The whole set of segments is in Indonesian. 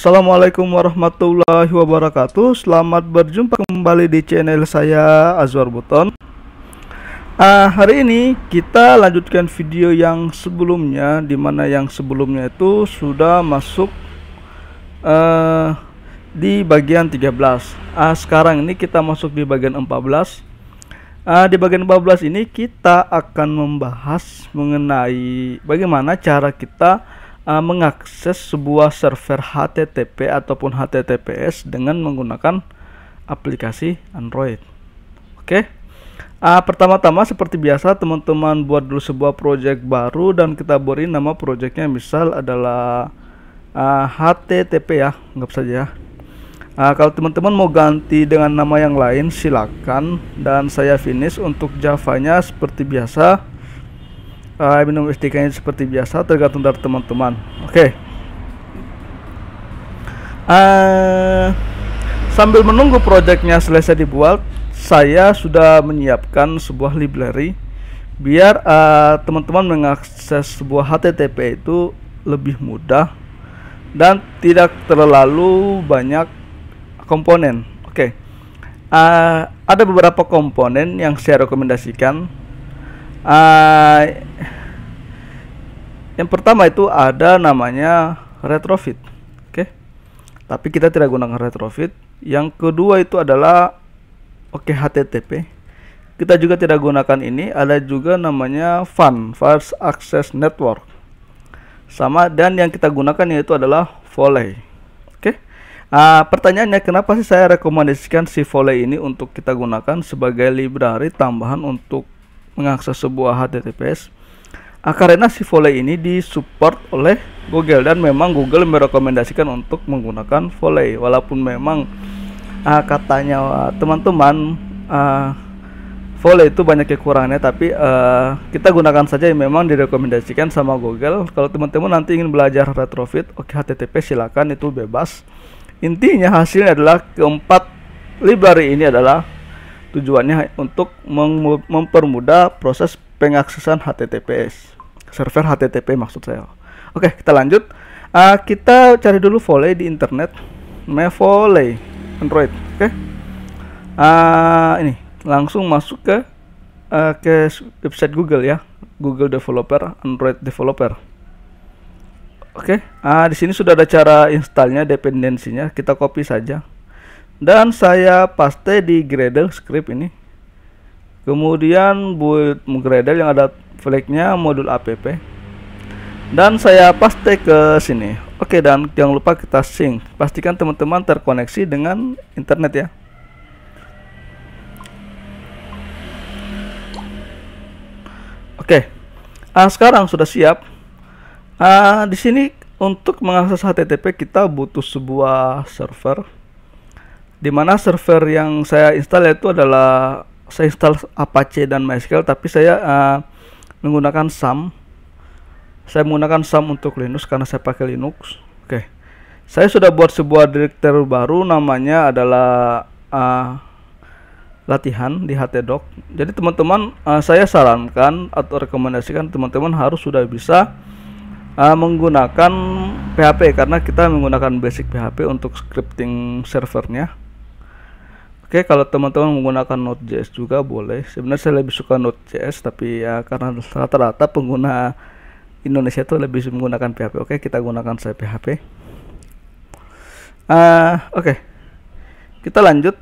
Assalamualaikum warahmatullahi wabarakatuh Selamat berjumpa kembali di channel saya Azwar Buton uh, Hari ini kita lanjutkan video yang sebelumnya Dimana yang sebelumnya itu sudah masuk uh, di bagian 13 uh, ah, Sekarang ini kita masuk di bagian 14 uh, ah, Di bagian 14 ini kita akan membahas mengenai bagaimana cara kita uh, mengakses sebuah server HTTP ataupun HTTPS dengan menggunakan aplikasi Android. Oke. Okay? Uh, eh, pertama-tama seperti biasa teman-teman buat dulu sebuah project baru dan kita beri nama projectnya misal adalah uh, eh, HTTP ya, anggap saja ya. Uh, kalau teman-teman mau ganti dengan nama yang lain silakan dan saya finish untuk Javanya seperti biasa uh, minum stk nya seperti biasa tergantung dari teman-teman oke okay. uh, eh, sambil menunggu proyeknya selesai dibuat saya sudah menyiapkan sebuah library biar eh, teman-teman uh, mengakses sebuah HTTP itu lebih mudah dan tidak terlalu banyak komponen. Oke, okay. uh, eh, ada beberapa komponen yang saya rekomendasikan Ah, yang pertama itu ada namanya retrofit oke okay? tapi kita tidak gunakan retrofit yang kedua itu adalah oke okay, HTTP kita juga tidak gunakan ini ada juga namanya FAN Fast Access Network sama dan yang kita gunakan yaitu adalah Volley oke okay? uh, pertanyaannya kenapa sih saya rekomendasikan si Volley ini untuk kita gunakan sebagai library tambahan untuk mengakses sebuah HTTPS akarena si Volley ini disupport oleh Google dan memang Google merekomendasikan untuk menggunakan Volley walaupun memang uh, katanya ah, teman-teman uh, ah, Volley itu banyak kekurangannya tapi uh, kita gunakan saja yang memang direkomendasikan sama Google kalau teman-teman nanti ingin belajar retrofit oke okay, HTTP silakan itu bebas intinya hasilnya adalah keempat library ini adalah Tujuannya untuk mempermudah proses pengaksesan HTTPS. Server HTTP maksud saya. Oke, kita lanjut. Uh, kita cari dulu volley di internet. me volley Android. Oke. Uh, ini langsung masuk ke uh, ke website Google ya. Google Developer, Android Developer. Oke, okay. ah di sini sudah ada cara installnya, dependensinya. Kita copy saja dan saya paste di gradle script ini kemudian buat gradle yang ada flagnya modul app dan saya paste ke sini oke dan jangan lupa kita sync pastikan teman-teman terkoneksi dengan internet ya oke ah, sekarang sudah siap ah, di sini untuk mengakses HTTP kita butuh sebuah server di mana server yang saya install itu adalah saya install Apache dan MySQL tapi saya uh, menggunakan SAM saya menggunakan SAM untuk Linux karena saya pakai Linux oke okay. saya sudah buat sebuah directory baru namanya adalah uh, latihan di htdoc jadi teman-teman uh, saya sarankan atau rekomendasikan teman-teman harus sudah bisa uh, menggunakan PHP karena kita menggunakan basic PHP untuk scripting servernya Oke, kalau teman-teman menggunakan Node.js juga boleh. Sebenarnya saya lebih suka Node.js, tapi ya karena rata-rata pengguna Indonesia itu lebih menggunakan PHP. Oke, kita gunakan saya PHP. Uh, ah, Oke, kita lanjut.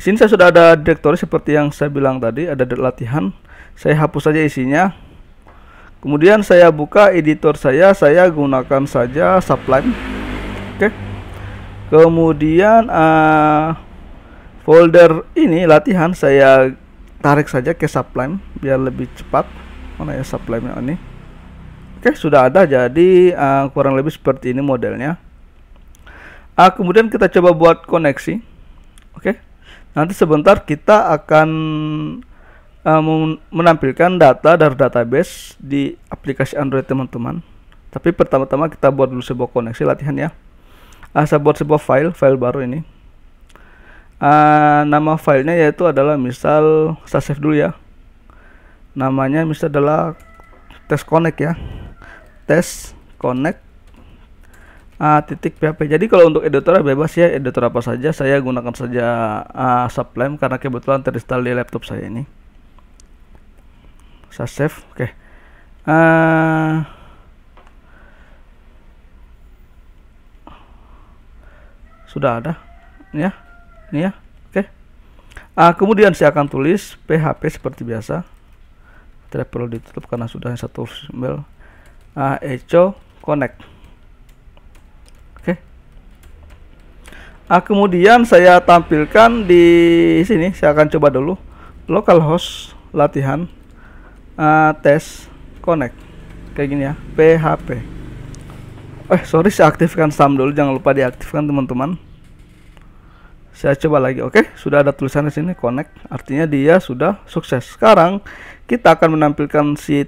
Di sini saya sudah ada direktori seperti yang saya bilang tadi, ada latihan. Saya hapus saja isinya. Kemudian saya buka editor saya, saya gunakan saja Sublime. Oke. Okay kemudian uh, folder ini latihan saya tarik saja ke sublime biar lebih cepat mana ya sublime ini oke sudah ada jadi uh, kurang lebih seperti ini modelnya uh, kemudian kita coba buat koneksi oke nanti sebentar kita akan eh, menampilkan data dari database di aplikasi Android teman-teman tapi pertama-tama kita buat dulu sebuah koneksi latihan ya uh, buat sebuah file file baru ini uh, nama filenya yaitu adalah misal saya save dulu ya namanya misal adalah test connect ya test connect uh, titik php jadi kalau untuk editor ya bebas ya editor apa saja saya gunakan saja uh, sublime karena kebetulan terinstall di laptop saya ini saya save oke okay. uh, sudah ada ini ya ini ya oke okay. nah, kemudian saya akan tulis PHP seperti biasa tidak perlu ditutup karena sudah satu email nah, echo connect oke okay. nah, kemudian saya tampilkan di sini saya akan coba dulu localhost latihan uh, tes connect kayak gini ya PHP Eh sorry saya aktifkan saham dulu jangan lupa diaktifkan teman-teman. Saya coba lagi. Oke, sudah ada tulisan di sini connect. Artinya dia sudah sukses. Sekarang kita akan menampilkan si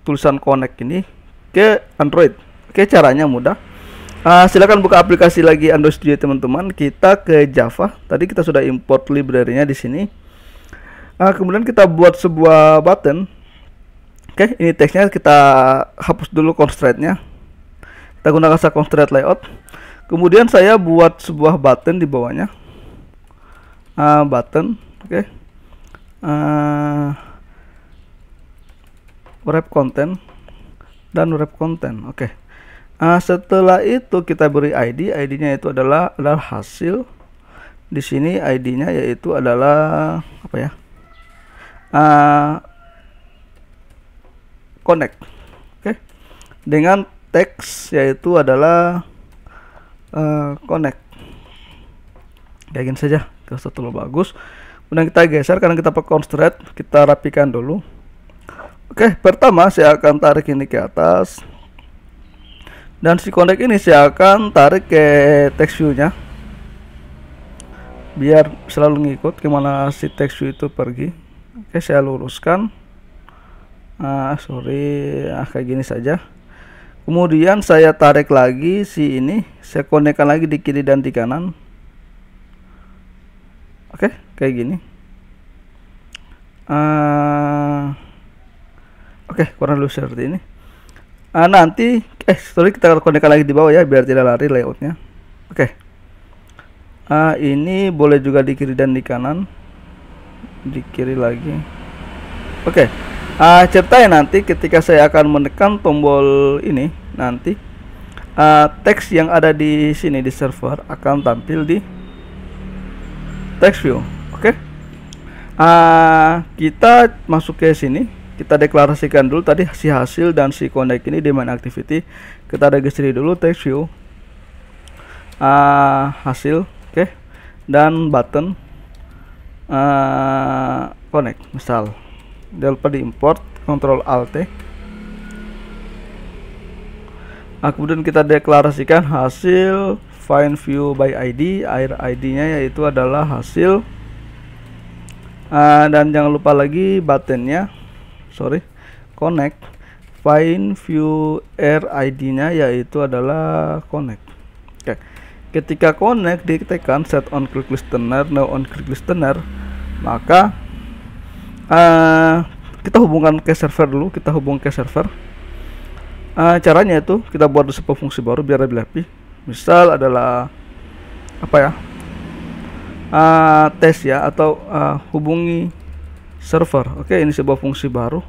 tulisan connect ini ke Android. Oke, caranya mudah. Uh, silakan buka aplikasi lagi Android Studio teman-teman. Kita ke Java. Tadi kita sudah import library-nya di sini. Uh, kemudian kita buat sebuah button. Oke, ini teksnya kita hapus dulu constraint-nya kita gunakan sakong straight layout. Kemudian saya buat sebuah button di bawahnya. Uh, button, oke. Okay. Uh, wrap content dan wrap content, oke. Okay. Uh, setelah itu kita beri ID, ID-nya itu adalah adalah hasil. Di sini ID-nya yaitu adalah apa ya? Uh, connect, oke. Okay. Dengan teks yaitu adalah uh, connect kayak gini saja terus terlalu bagus kemudian kita geser karena kita pakai constraint kita rapikan dulu oke pertama saya akan tarik ini ke atas dan si connect ini saya akan tarik ke text view nya biar selalu ngikut kemana si text view itu pergi oke saya luruskan ah sorry ah kayak gini saja kemudian saya tarik lagi si ini saya konekkan lagi di kiri dan di kanan oke okay, kayak gini uh, oke okay, kurang lebih seperti ini uh, nanti eh sorry kita konekkan lagi di bawah ya biar tidak lari layoutnya oke okay. uh, eh, ini boleh juga di kiri dan di kanan di kiri lagi oke okay. uh, ceritanya nanti ketika saya akan menekan tombol ini nanti uh, teks yang ada di sini di server akan tampil di text view oke okay? uh, eh, kita masuk ke sini kita deklarasikan dulu tadi si hasil dan si connect ini di main activity kita registry dulu text view uh, hasil oke okay. dan button uh, connect misal dia di import control alt -T. Nah, kemudian kita deklarasikan hasil find view by ID, air ID-nya yaitu adalah hasil. Uh, dan jangan lupa lagi buttonnya, sorry, connect. Find view air ID-nya yaitu adalah connect. Oke, okay. ketika connect ditekan set on click listener, no on click listener, maka uh, kita hubungkan ke server dulu, kita hubung ke server uh, caranya itu kita buat sebuah fungsi baru biar lebih rapi misal adalah apa ya uh, tes ya atau uh, hubungi server oke okay, ini sebuah fungsi baru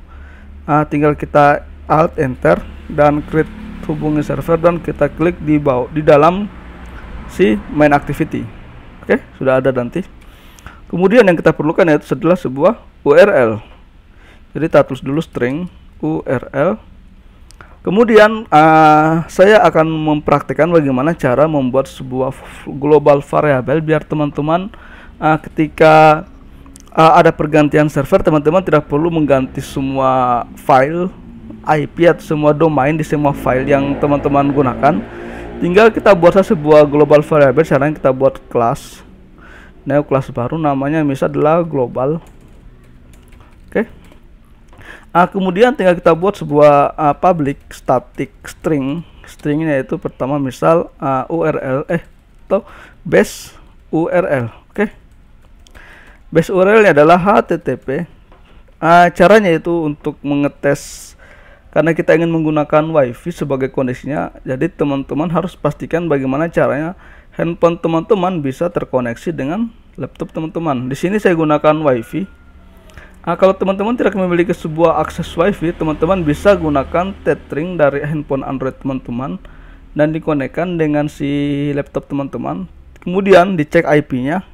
uh, tinggal kita alt enter dan create hubungi server dan kita klik di bawah di dalam si main activity oke okay, sudah ada nanti kemudian yang kita perlukan yaitu adalah sebuah URL jadi kita tulis dulu string URL Kemudian uh, saya akan mempraktikkan bagaimana cara membuat sebuah global variabel biar teman-teman uh, ketika uh, ada pergantian server teman-teman tidak perlu mengganti semua file IP atau semua domain di semua file yang teman-teman gunakan. Tinggal kita buat sebuah global variable. Sekarang kita buat kelas. new nah, kelas baru namanya misalnya adalah global Nah, kemudian tinggal kita buat sebuah uh, public static string stringnya itu pertama misal uh, ah, url eh atau base url oke okay? base url adalah http uh, ah, caranya itu untuk mengetes karena kita ingin menggunakan wifi sebagai kondisinya, jadi teman-teman harus pastikan bagaimana caranya handphone teman-teman bisa terkoneksi dengan laptop teman-teman di sini saya gunakan wifi Nah, kalau teman-teman tidak memiliki sebuah akses WiFi, teman-teman bisa gunakan tethering dari handphone Android teman-teman dan dikonekkan dengan si laptop teman-teman. Kemudian dicek IP-nya.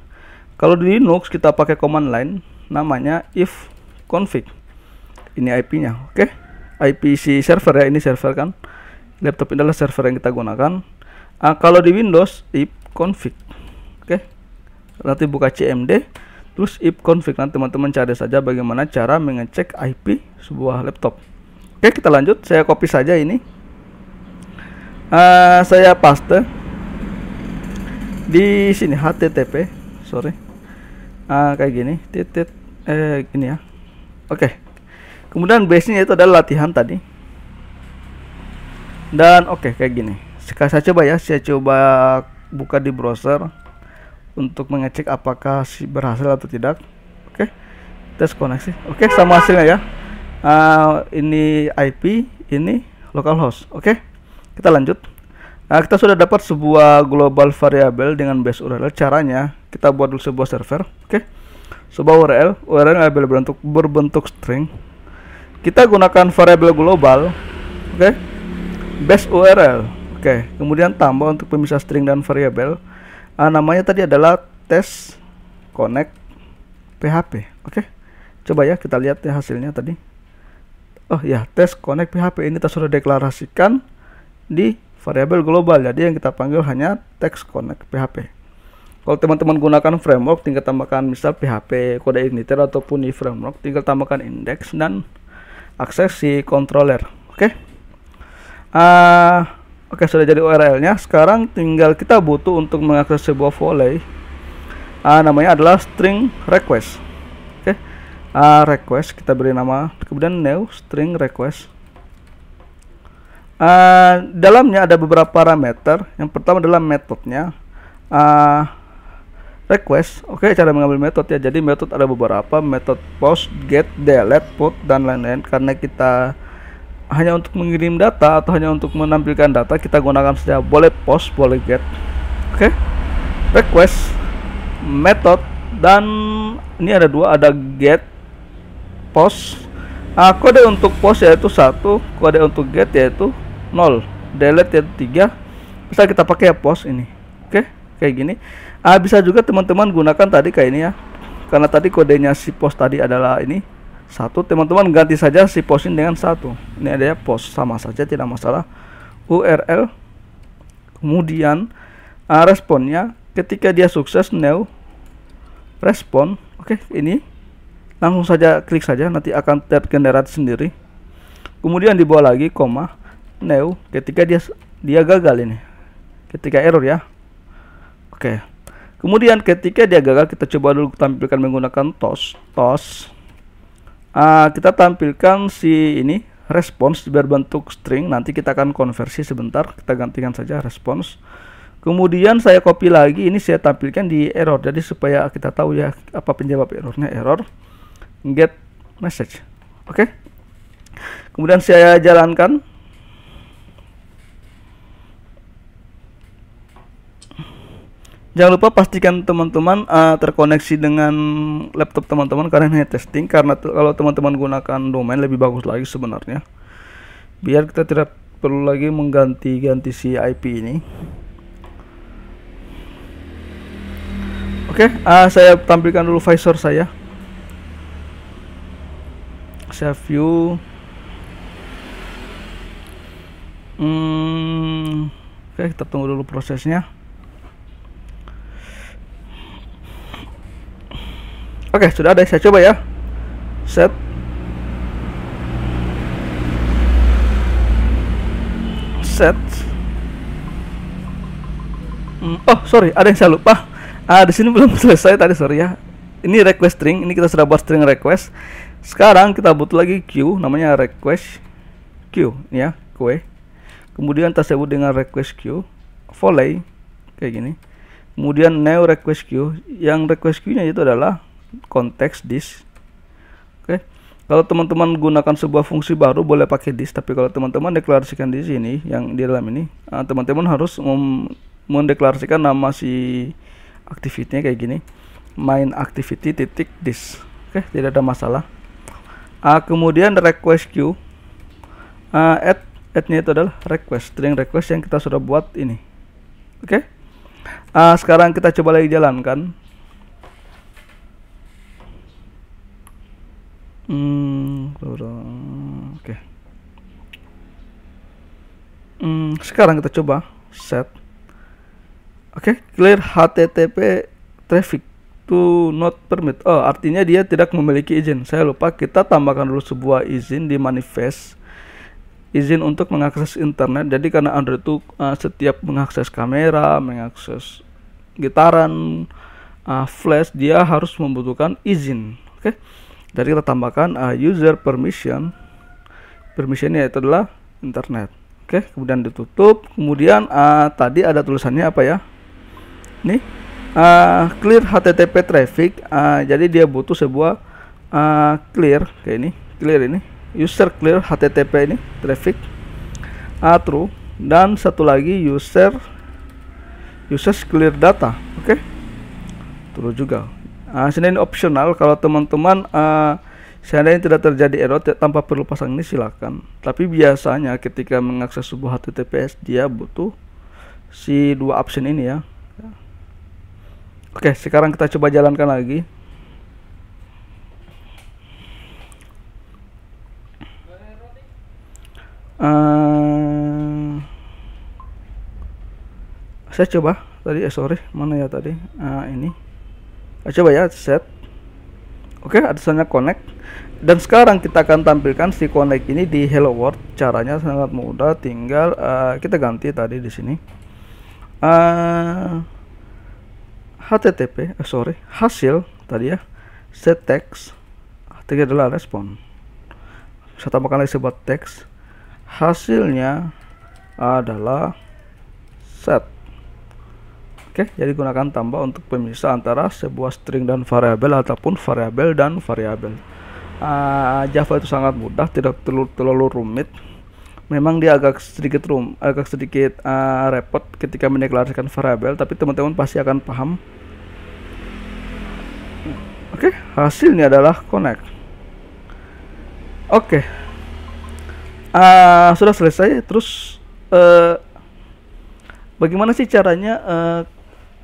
Kalau di Linux kita pakai command line namanya if config. Ini IP-nya, oke? Okay? IP si server ya, ini server kan. Laptop ini adalah server yang kita gunakan. Nah, kalau di Windows if config. Oke. Okay? Nanti buka CMD Terus if config nanti teman-teman cari saja bagaimana cara mengecek IP sebuah laptop. Oke kita lanjut, saya copy saja ini. Uh, saya paste di sini HTTP, sorry. Uh, kayak gini, titik eh gini ya. Oke. Okay. Kemudian base-nya itu adalah latihan tadi. Dan oke okay, kayak gini. Sekarang saya coba ya, saya coba buka di browser untuk mengecek apakah si berhasil atau tidak oke okay. tes koneksi oke okay, sama hasilnya ya uh, ini IP ini localhost oke okay. kita lanjut Nah, kita sudah dapat sebuah global variable dengan base URL. Caranya, kita buat dulu sebuah server, oke? Okay? Sebuah URL, URL yang berbentuk berbentuk string. Kita gunakan variable global, oke? Okay? Base URL, oke. Okay. Kemudian tambah untuk pemisah string dan variable uh, namanya tadi adalah tes connect PHP oke okay? coba ya kita lihat ya hasilnya tadi oh ya tes connect PHP ini kita sudah deklarasikan di variabel global jadi yang kita panggil hanya text connect PHP kalau teman-teman gunakan framework, tinggal tambahkan misal PHP, kode igniter ataupun di framework, tinggal tambahkan index dan akses si controller. Oke. Okay? Uh, Oke sudah jadi URL-nya. Sekarang tinggal kita butuh untuk mengakses sebuah volley. Uh, namanya adalah string request. Oke, okay. uh, request kita beri nama. Kemudian new string request. Uh, dalamnya ada beberapa parameter. Yang pertama adalah metodenya. Uh, ah, request. Oke, okay, cara mengambil metode ya. Jadi metode ada beberapa. Metode post, get, delete, put dan lain-lain. Karena kita hanya untuk mengirim data atau hanya untuk menampilkan data kita gunakan saja boleh post boleh get oke okay? request method dan ini ada dua ada get post nah, kode untuk post yaitu satu kode untuk get yaitu nol delete yaitu tiga bisa kita pakai ya post ini oke okay? kayak gini ah bisa juga teman-teman gunakan tadi kayak ini ya karena tadi kodenya si post tadi adalah ini satu teman-teman ganti saja si posin dengan satu ini ada ya pos sama saja tidak masalah URL kemudian uh, responnya ketika dia sukses new respon oke okay, ini langsung saja klik saja nanti akan tergenerate sendiri kemudian dibawa lagi koma new ketika dia dia gagal ini ketika error ya oke okay. Kemudian ketika dia gagal kita coba dulu tampilkan menggunakan tos tos uh, kita tampilkan si ini respons berbentuk string nanti kita akan konversi sebentar kita gantikan saja respons kemudian saya copy lagi ini saya tampilkan di error jadi supaya kita tahu ya apa penyebab errornya error get message oke okay? kemudian saya jalankan Jangan lupa pastikan teman-teman uh, terkoneksi dengan laptop teman-teman karena ini testing karena kalau teman-teman gunakan domain lebih bagus lagi sebenarnya. Biar kita tidak perlu lagi mengganti-ganti si IP ini. Oke, okay, uh, eh, saya tampilkan dulu visor saya. Saya view. Hmm, Oke, okay, kita tunggu dulu prosesnya. Oke, sudah ada. Saya coba ya. Set. Set. Hmm, oh, sorry, ada yang saya lupa. Ah, di sini belum selesai tadi, sorry ya. Ini request string, ini kita sudah buat string request. Sekarang kita butuh lagi queue, namanya request queue, ya, kue. Kemudian kita sebut dengan request queue, volley, kayak gini kemudian new request queue yang request queue nya itu adalah konteks this oke okay. kalau teman-teman gunakan sebuah fungsi baru boleh pakai this tapi kalau teman-teman deklarasikan di sini yang di dalam ini eh, teman-teman harus mendeklarasikan nama si aktivitinya kayak gini main activity titik this oke okay, tidak ada masalah uh, kemudian request queue uh, add nya itu adalah request string request yang kita sudah buat ini oke okay? uh, sekarang kita coba lagi jalankan Hmm, oke. Hmm, sekarang kita coba set. Oke, okay, clear HTTP traffic to not permit. Oh, artinya dia tidak memiliki izin. Saya lupa kita tambahkan dulu sebuah izin di manifest izin untuk mengakses internet. Jadi karena Android itu uh, setiap mengakses kamera, mengakses gitaran, uh, flash, dia harus membutuhkan izin. Oke. Okay? jadi kita tambahkan uh, user permission permissionnya itu adalah internet oke kemudian ditutup kemudian uh, tadi ada tulisannya apa ya nih uh, clear HTTP traffic uh, jadi dia butuh sebuah uh, clear kayak ini clear ini user clear HTTP ini traffic uh, true dan satu lagi user user clear data oke okay? true juga Uh, ah, ini opsional kalau teman-teman uh, seandainya tidak terjadi error tanpa perlu pasang ini silakan. Tapi biasanya ketika mengakses sebuah HTTPS dia butuh si dua option ini ya. Oke, sekarang kita coba jalankan lagi. Uh, saya coba tadi eh sorry mana ya tadi uh, ini coba ya set oke ada tulisannya connect dan sekarang kita akan tampilkan si connect ini di hello world caranya sangat mudah tinggal uh, kita ganti tadi di sini uh, eh, http uh, eh, sorry hasil tadi ya set text tiga adalah respon saya tambahkan lagi sebuah teks hasilnya adalah set Oke, jadi gunakan tambah untuk pemisah antara sebuah string dan variabel ataupun variabel dan variabel. Uh, Java itu sangat mudah, tidak terlalu, terlalu rumit. Memang dia agak sedikit rum, agak sedikit uh, repot ketika mendeklarasikan variabel, tapi teman-teman pasti akan paham. Oke, hasilnya adalah connect. Oke, uh, sudah selesai. Terus uh, bagaimana sih caranya uh,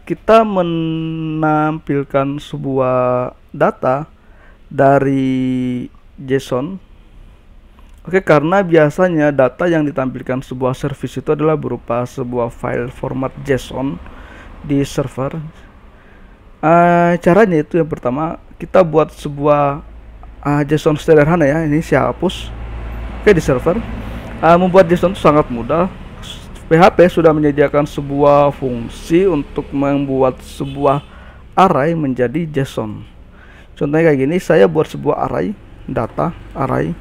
kita menampilkan sebuah data dari JSON. Oke, karena biasanya data yang ditampilkan sebuah service itu adalah berupa sebuah file format JSON di server. Uh, caranya itu yang pertama kita buat sebuah uh, JSON sederhana ya, ini saya hapus. Oke di server. Uh, membuat JSON itu sangat mudah PHP sudah menyediakan sebuah fungsi untuk membuat sebuah array menjadi JSON. Contohnya kayak gini, saya buat sebuah array data array.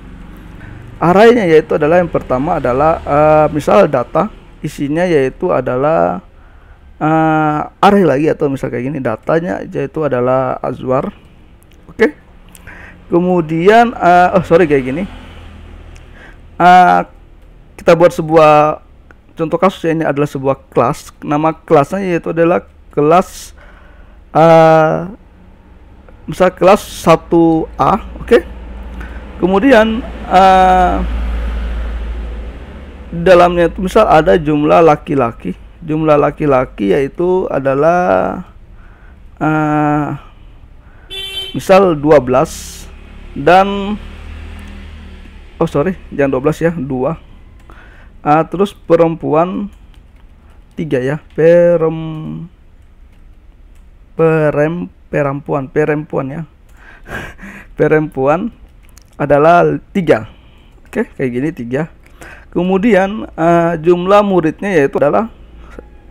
Arraynya yaitu adalah yang pertama adalah uh, misal data isinya yaitu adalah uh, eh, array lagi atau misal kayak gini datanya yaitu adalah azwar. Oke. Okay? Kemudian uh, oh sorry kayak gini. Uh, kita buat sebuah contoh kasus ini adalah sebuah kelas nama kelasnya yaitu adalah kelas uh, misal kelas 1A oke okay? kemudian uh, dalamnya itu misal ada jumlah laki-laki jumlah laki-laki yaitu adalah uh, misal 12 dan oh sorry jangan 12 ya 2 uh, terus perempuan tiga ya perem perem perempuan perempuan ya perempuan adalah tiga oke kayak gini tiga kemudian uh, jumlah muridnya yaitu adalah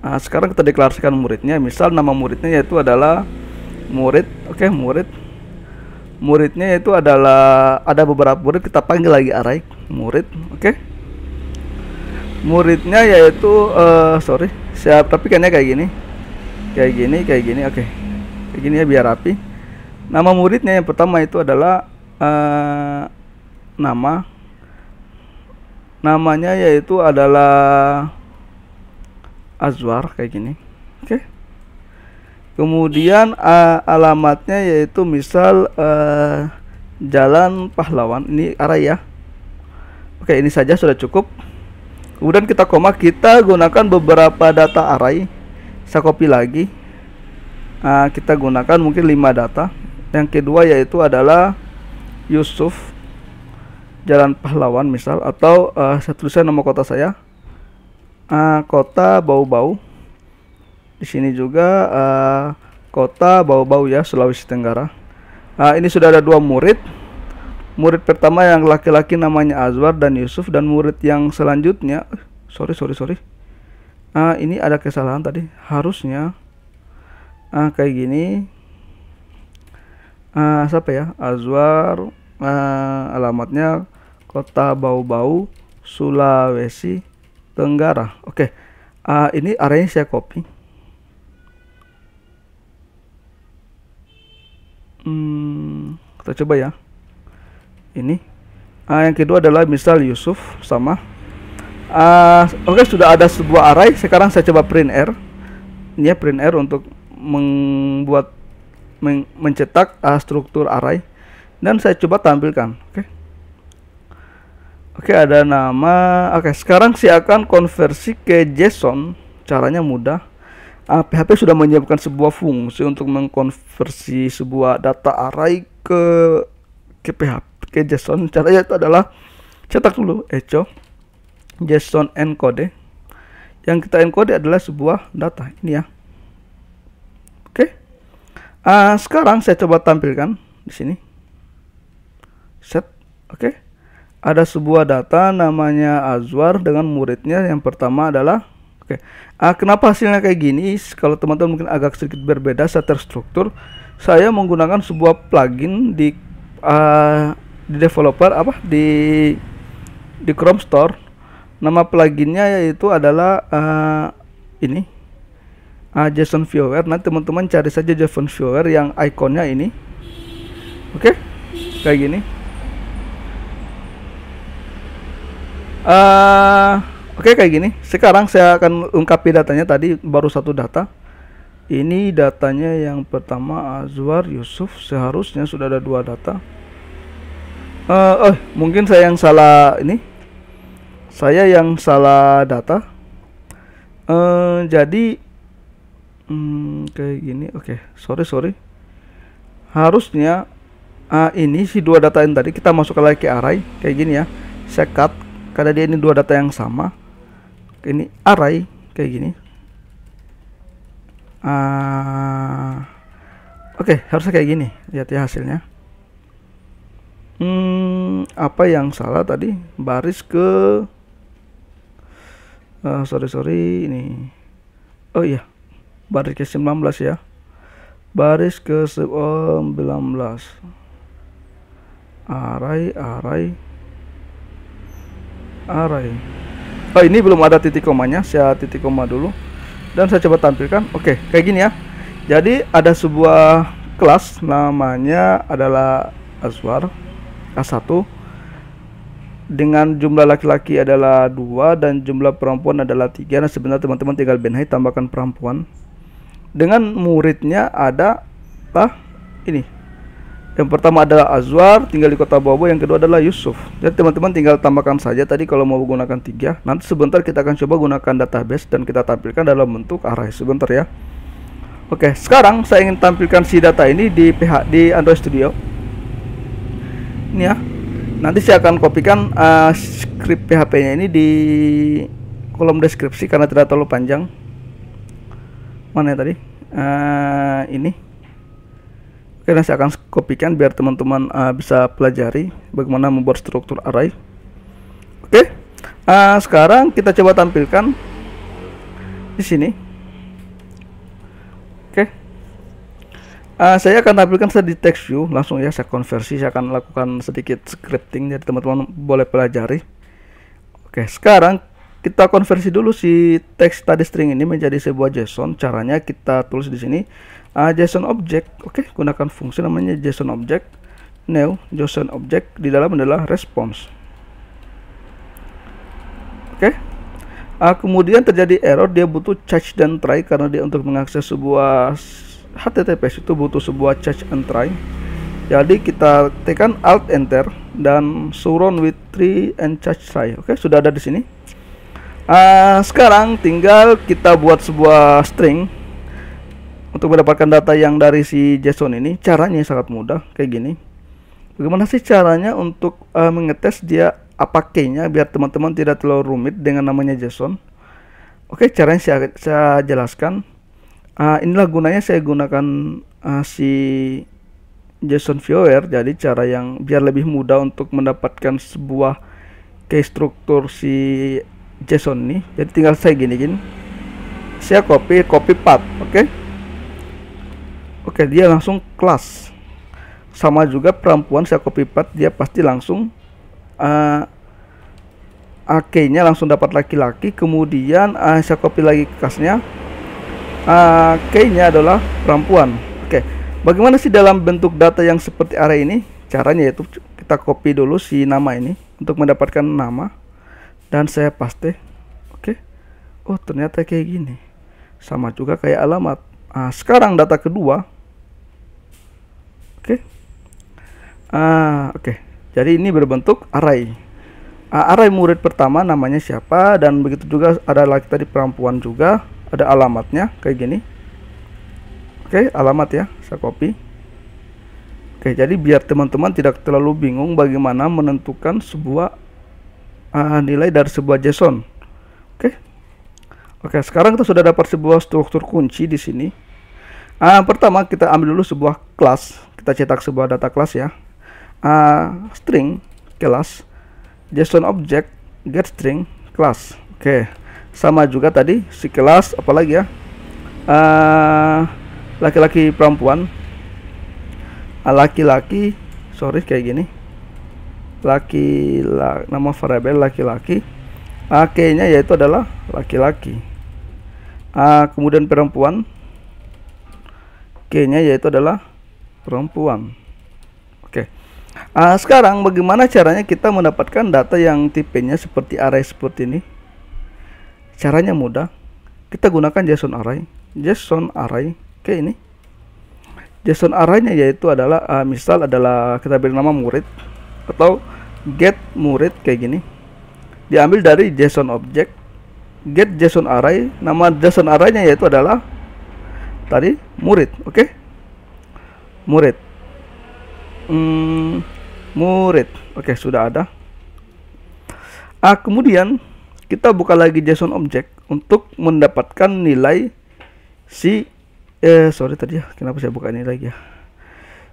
uh, sekarang kita deklarasikan muridnya. Misal nama muridnya yaitu adalah murid. Oke, okay, murid. Muridnya itu adalah ada beberapa murid kita panggil lagi arai murid. Oke. Okay? muridnya yaitu uh, sorry siap tapi kayaknya kayak gini kayak gini kayak gini oke okay. kayak gini ya biar rapi nama muridnya yang pertama itu adalah uh, nama namanya yaitu adalah Azwar kayak gini oke okay. kemudian uh, alamatnya yaitu misal uh, Jalan Pahlawan ini arah ya oke ini saja sudah cukup kemudian kita koma kita gunakan beberapa data array saya copy lagi nah, kita gunakan mungkin 5 data yang kedua yaitu adalah Yusuf Jalan Pahlawan misal atau uh, eh, saya tulisnya nama kota saya uh, kota Bau-Bau di sini juga uh, kota Bau-Bau ya Sulawesi Tenggara uh, ini sudah ada dua murid murid pertama yang laki-laki namanya Azwar dan Yusuf dan murid yang selanjutnya sorry sorry sorry uh, ini ada kesalahan tadi harusnya uh, kayak gini uh, siapa ya Azwar uh, alamatnya kota bau-bau Sulawesi Tenggara oke okay. uh, ini areanya saya copy hmm, kita coba ya ini uh, yang kedua adalah misal Yusuf sama uh, oke okay, sudah ada sebuah array sekarang saya coba print R ini ya print R untuk membuat men mencetak uh, struktur array dan saya coba tampilkan oke okay. Oke okay, ada nama. Oke okay, sekarang saya akan konversi ke JSON. Caranya mudah. Uh, PHP sudah menyiapkan sebuah fungsi untuk mengkonversi sebuah data array ke ke PHP ke JSON caranya itu adalah cetak dulu echo JSON encode yang kita encode adalah sebuah data ini ya oke okay. uh, sekarang saya coba tampilkan di sini set oke okay. ada sebuah data namanya Azwar dengan muridnya yang pertama adalah oke okay. uh, kenapa hasilnya kayak gini kalau teman-teman mungkin agak sedikit berbeda secara terstruktur saya menggunakan sebuah plugin di uh, di developer apa di di Chrome Store nama pluginnya yaitu adalah uh, ini uh, eh, JSON Viewer. Nah teman-teman cari saja JSON Viewer yang ikonnya ini, oke okay? kayak gini. Uh, oke okay, kayak gini. Sekarang saya akan ungkapi datanya tadi baru satu data. Ini datanya yang pertama Azwar Yusuf seharusnya sudah ada dua data uh, mungkin saya yang salah ini saya yang salah data uh, jadi hmm, kayak gini oke okay. sorry sorry harusnya uh, ini si dua data yang tadi kita masukkan lagi ke array kayak gini ya saya cut karena dia ini dua data yang sama ini array kayak gini uh, oke okay, harusnya kayak gini lihat ya hasilnya hmm, apa yang salah tadi baris ke uh, sorry sorry ini oh iya baris ke 19 ya baris ke 19 arai arai arai oh ini belum ada titik komanya saya titik koma dulu dan saya coba tampilkan oke okay, kayak gini ya jadi ada sebuah kelas namanya adalah Azwar yang satu dengan jumlah laki-laki adalah dua dan jumlah perempuan adalah tiga. Nah sebenarnya teman-teman tinggal benahi tambahkan perempuan. Dengan muridnya ada apa? Ini. Yang pertama adalah Azwar, tinggal di kota Bobo. Yang kedua adalah Yusuf. Jadi teman-teman tinggal tambahkan saja tadi kalau mau menggunakan tiga. Nanti sebentar kita akan coba gunakan database dan kita tampilkan dalam bentuk array. Sebentar ya. Oke, sekarang saya ingin tampilkan si data ini di pihak di Android Studio ini ya nanti saya akan kopikan uh, eh, script PHP nya ini di kolom deskripsi karena tidak terlalu panjang mana ya tadi uh, ini karena saya akan kopikan biar teman-teman uh, bisa pelajari bagaimana membuat struktur array oke uh, sekarang kita coba tampilkan di sini Uh, saya akan tampilkan di text view langsung ya saya konversi saya akan lakukan sedikit scripting jadi teman-teman boleh pelajari oke sekarang kita konversi dulu si teks tadi string ini menjadi sebuah JSON caranya kita tulis di sini uh, JSON object oke gunakan fungsi namanya JSON object new JSON object di dalam adalah response oke uh, kemudian terjadi error dia butuh charge dan try karena dia untuk mengakses sebuah HTTPS itu butuh sebuah charge and try jadi kita tekan alt enter dan surround with three and charge try oke sudah ada di sini uh, sekarang tinggal kita buat sebuah string untuk mendapatkan data yang dari si JSON ini caranya sangat mudah kayak gini bagaimana sih caranya untuk uh, mengetes dia apa key-nya biar teman-teman tidak terlalu rumit dengan namanya JSON oke okay, caranya saya, saya jelaskan uh, inilah gunanya saya gunakan uh, si JSON viewer jadi cara yang biar lebih mudah untuk mendapatkan sebuah key struktur si JSON nih jadi tinggal saya gini gini saya copy copy path oke okay? oke okay, dia langsung class sama juga perempuan saya copy path dia pasti langsung uh, langsung dapat laki-laki kemudian uh, saya copy lagi ke uh, ah, kayaknya adalah perempuan oke okay. bagaimana sih dalam bentuk data yang seperti array ini caranya yaitu kita copy dulu si nama ini untuk mendapatkan nama dan saya paste oke okay. oh ternyata kayak gini sama juga kayak alamat uh, sekarang data kedua oke okay. uh, oke okay. jadi ini berbentuk array uh, array murid pertama namanya siapa dan begitu juga ada lagi tadi perempuan juga ada alamatnya kayak gini oke alamat ya saya copy oke jadi biar teman-teman tidak terlalu bingung bagaimana menentukan sebuah uh, nilai dari sebuah JSON oke oke sekarang kita sudah dapat sebuah struktur kunci di sini uh, pertama kita ambil dulu sebuah kelas kita cetak sebuah data kelas ya uh, string kelas JSON object get string kelas oke okay sama juga tadi si kelas apalagi ya eh, laki-laki uh, perempuan ah, laki-laki uh, sorry kayak gini laki la, nama variabel laki-laki akhirnya ah, uh, yaitu adalah laki-laki uh, kemudian perempuan kayaknya yaitu adalah perempuan oke okay. uh, sekarang bagaimana caranya kita mendapatkan data yang tipenya seperti array seperti ini Caranya mudah. Kita gunakan JSON array. JSON array kayak ini. JSON arraynya yaitu adalah uh, misal adalah kita beri nama murid atau get murid kayak gini. Diambil dari JSON object get JSON array. Nama JSON arraynya yaitu adalah tadi murid, oke? Okay? Murid. Hmm, murid. Oke, okay, sudah ada. Ah, kemudian kita buka lagi JSON object untuk mendapatkan nilai si eh sorry tadi ya kenapa saya buka ini lagi ya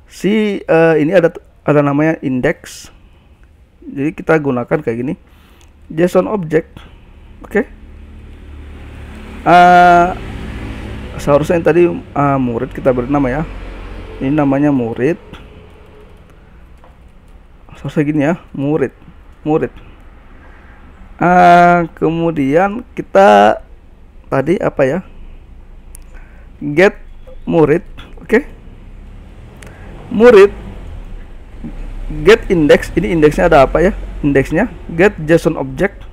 si eh, ini ada ada namanya index jadi kita gunakan kayak gini JSON object oke okay. uh, eh, seharusnya yang tadi uh, murid kita beri nama ya ini namanya murid seharusnya gini ya murid murid uh, kemudian kita tadi apa ya get murid oke okay. murid get index ini indeksnya ada apa ya indeksnya get json object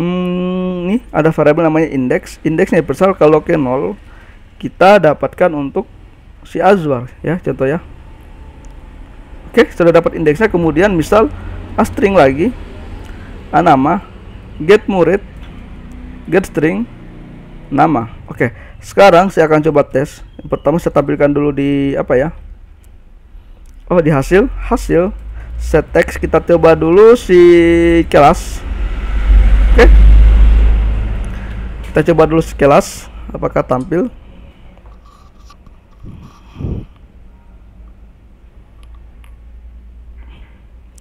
hmm, nih ada variabel namanya index indeksnya besar kalau ke nol kita dapatkan untuk si Azwar ya contoh ya oke okay, sudah dapat indeksnya kemudian misal a string lagi anama nama get murid get string nama oke sekarang saya akan coba tes yang pertama saya tampilkan dulu di apa ya oh di hasil hasil set text kita coba dulu si kelas oke kita coba dulu si kelas apakah tampil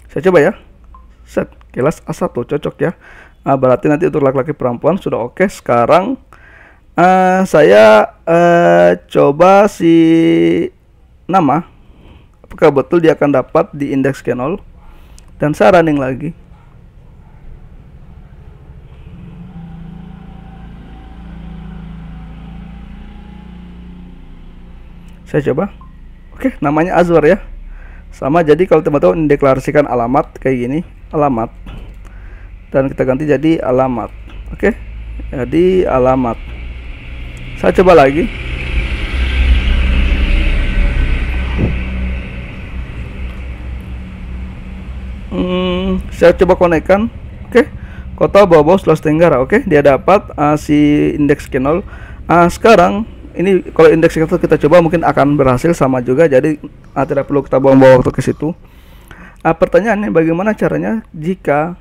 saya coba ya set kelas A1 cocok ya nah, berarti nanti untuk laki-laki perempuan sudah oke okay. sekarang uh, saya uh, coba si nama apakah betul dia akan dapat di indeks Kenol dan saya running lagi saya coba oke namanya Azwar ya sama jadi kalau teman-teman mendeklarasikan alamat kayak gini alamat dan kita ganti jadi alamat oke okay? jadi alamat saya coba lagi hmm, saya coba konekkan oke okay? kota bawah-bawah Sulawesi Tenggara oke okay? dia dapat uh, si indeks K0 uh, eh, sekarang ini kalau indeks kita coba mungkin akan berhasil sama juga jadi uh, tidak perlu kita buang-buang waktu ke situ uh, pertanyaannya bagaimana caranya jika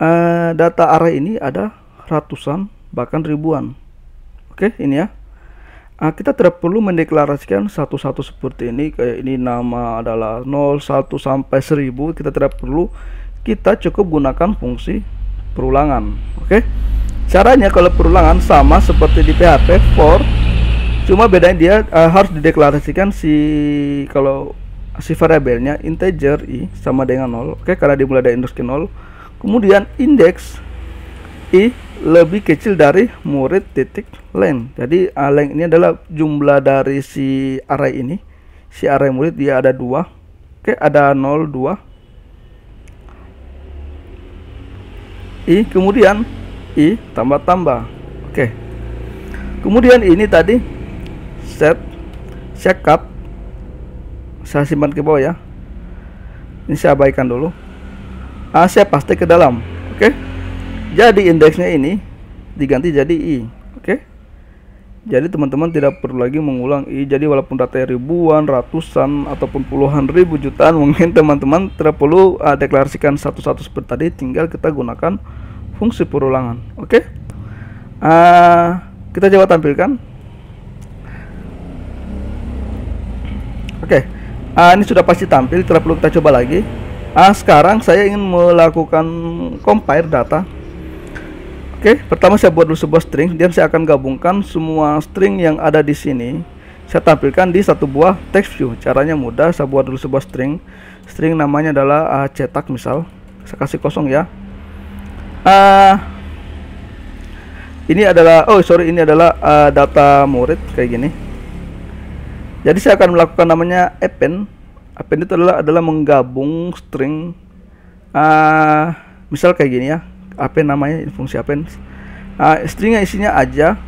uh, data array ini ada ratusan bahkan ribuan oke okay, ini ya uh, kita tidak perlu mendeklarasikan satu-satu seperti ini kayak ini nama adalah 01 sampai 1000 kita tidak perlu kita cukup gunakan fungsi perulangan oke okay? caranya kalau perulangan sama seperti di PHP for cuma bedanya dia uh, harus dideklarasikan si kalau si variabelnya integer i sama dengan 0 oke karena dimulai dari indeks nol, 0 kemudian indeks i lebih kecil dari murid titik len jadi uh, len ini adalah jumlah dari si array ini si array murid dia ada dua oke ada 0 2 i kemudian i tambah tambah oke kemudian ini tadi set check up saya simpan ke bawah ya ini saya abaikan dulu nah, saya paste ke dalam oke okay? jadi indeksnya ini diganti jadi i oke okay? jadi teman-teman tidak perlu lagi mengulang i jadi walaupun data ribuan ratusan ataupun puluhan ribu jutaan mungkin teman-teman tidak perlu uh, deklarasikan satu-satu seperti tadi tinggal kita gunakan fungsi perulangan oke okay? uh, kita coba tampilkan oke okay. Ah ini sudah pasti tampil tidak perlu kita coba lagi Ah sekarang saya ingin melakukan compare data Oke pertama saya buat dulu sebuah string kemudian saya akan gabungkan semua string yang ada di sini saya tampilkan di satu buah text view caranya mudah saya buat dulu sebuah string string namanya adalah uh, cetak misal saya kasih kosong ya uh, ini adalah oh sorry ini adalah uh, data murid kayak gini jadi saya akan melakukan namanya append append itu adalah adalah menggabung string uh, misal kayak gini ya append namanya fungsi append uh, stringnya isinya aja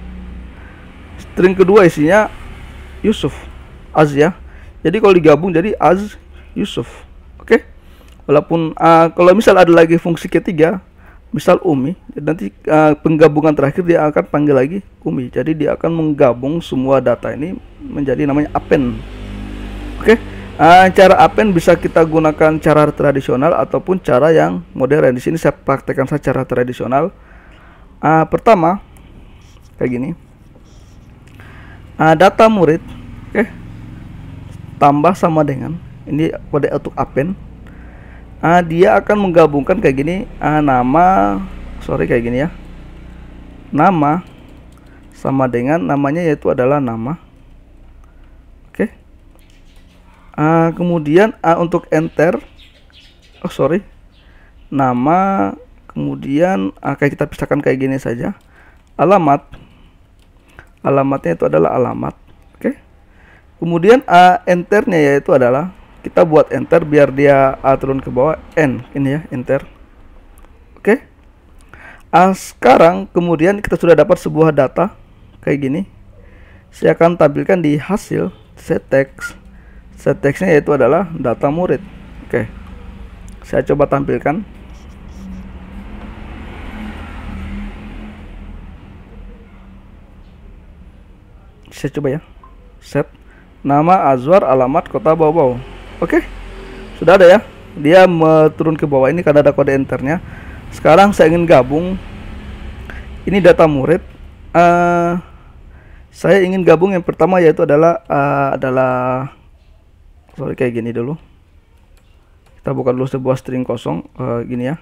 string kedua isinya Yusuf Az ya jadi kalau digabung jadi Az Yusuf oke okay? walaupun uh, kalau misal ada lagi fungsi ketiga misal Umi, nanti uh, penggabungan terakhir dia akan panggil lagi Umi. Jadi dia akan menggabung semua data ini menjadi namanya append. Oke, okay? uh, eh, cara append bisa kita gunakan cara tradisional ataupun cara yang modern. Di sini saya praktekkan secara tradisional. Uh, pertama, kayak gini. Uh, data murid, oke, okay? tambah sama dengan ini kode untuk append uh, dia akan menggabungkan kayak gini uh, nama sorry kayak gini ya nama sama dengan namanya yaitu adalah nama oke okay. uh, kemudian uh, untuk enter oh sorry nama kemudian uh, kayak kita pisahkan kayak gini saja alamat alamatnya itu adalah alamat oke okay. kemudian uh, enternya yaitu adalah kita buat enter biar dia uh, turun ke bawah N ini ya enter oke okay. uh, sekarang kemudian kita sudah dapat sebuah data kayak gini saya akan tampilkan di hasil set text set textnya yaitu adalah data murid oke okay. saya coba tampilkan saya coba ya set nama Azwar alamat kota Bau-Bau Oke. Okay? Sudah ada ya. Dia turun ke bawah ini karena ada kode enternya. Sekarang saya ingin gabung. Ini data murid. Uh, saya ingin gabung yang pertama yaitu adalah uh, adalah sorry kayak gini dulu. Kita buka dulu sebuah string kosong uh, gini ya.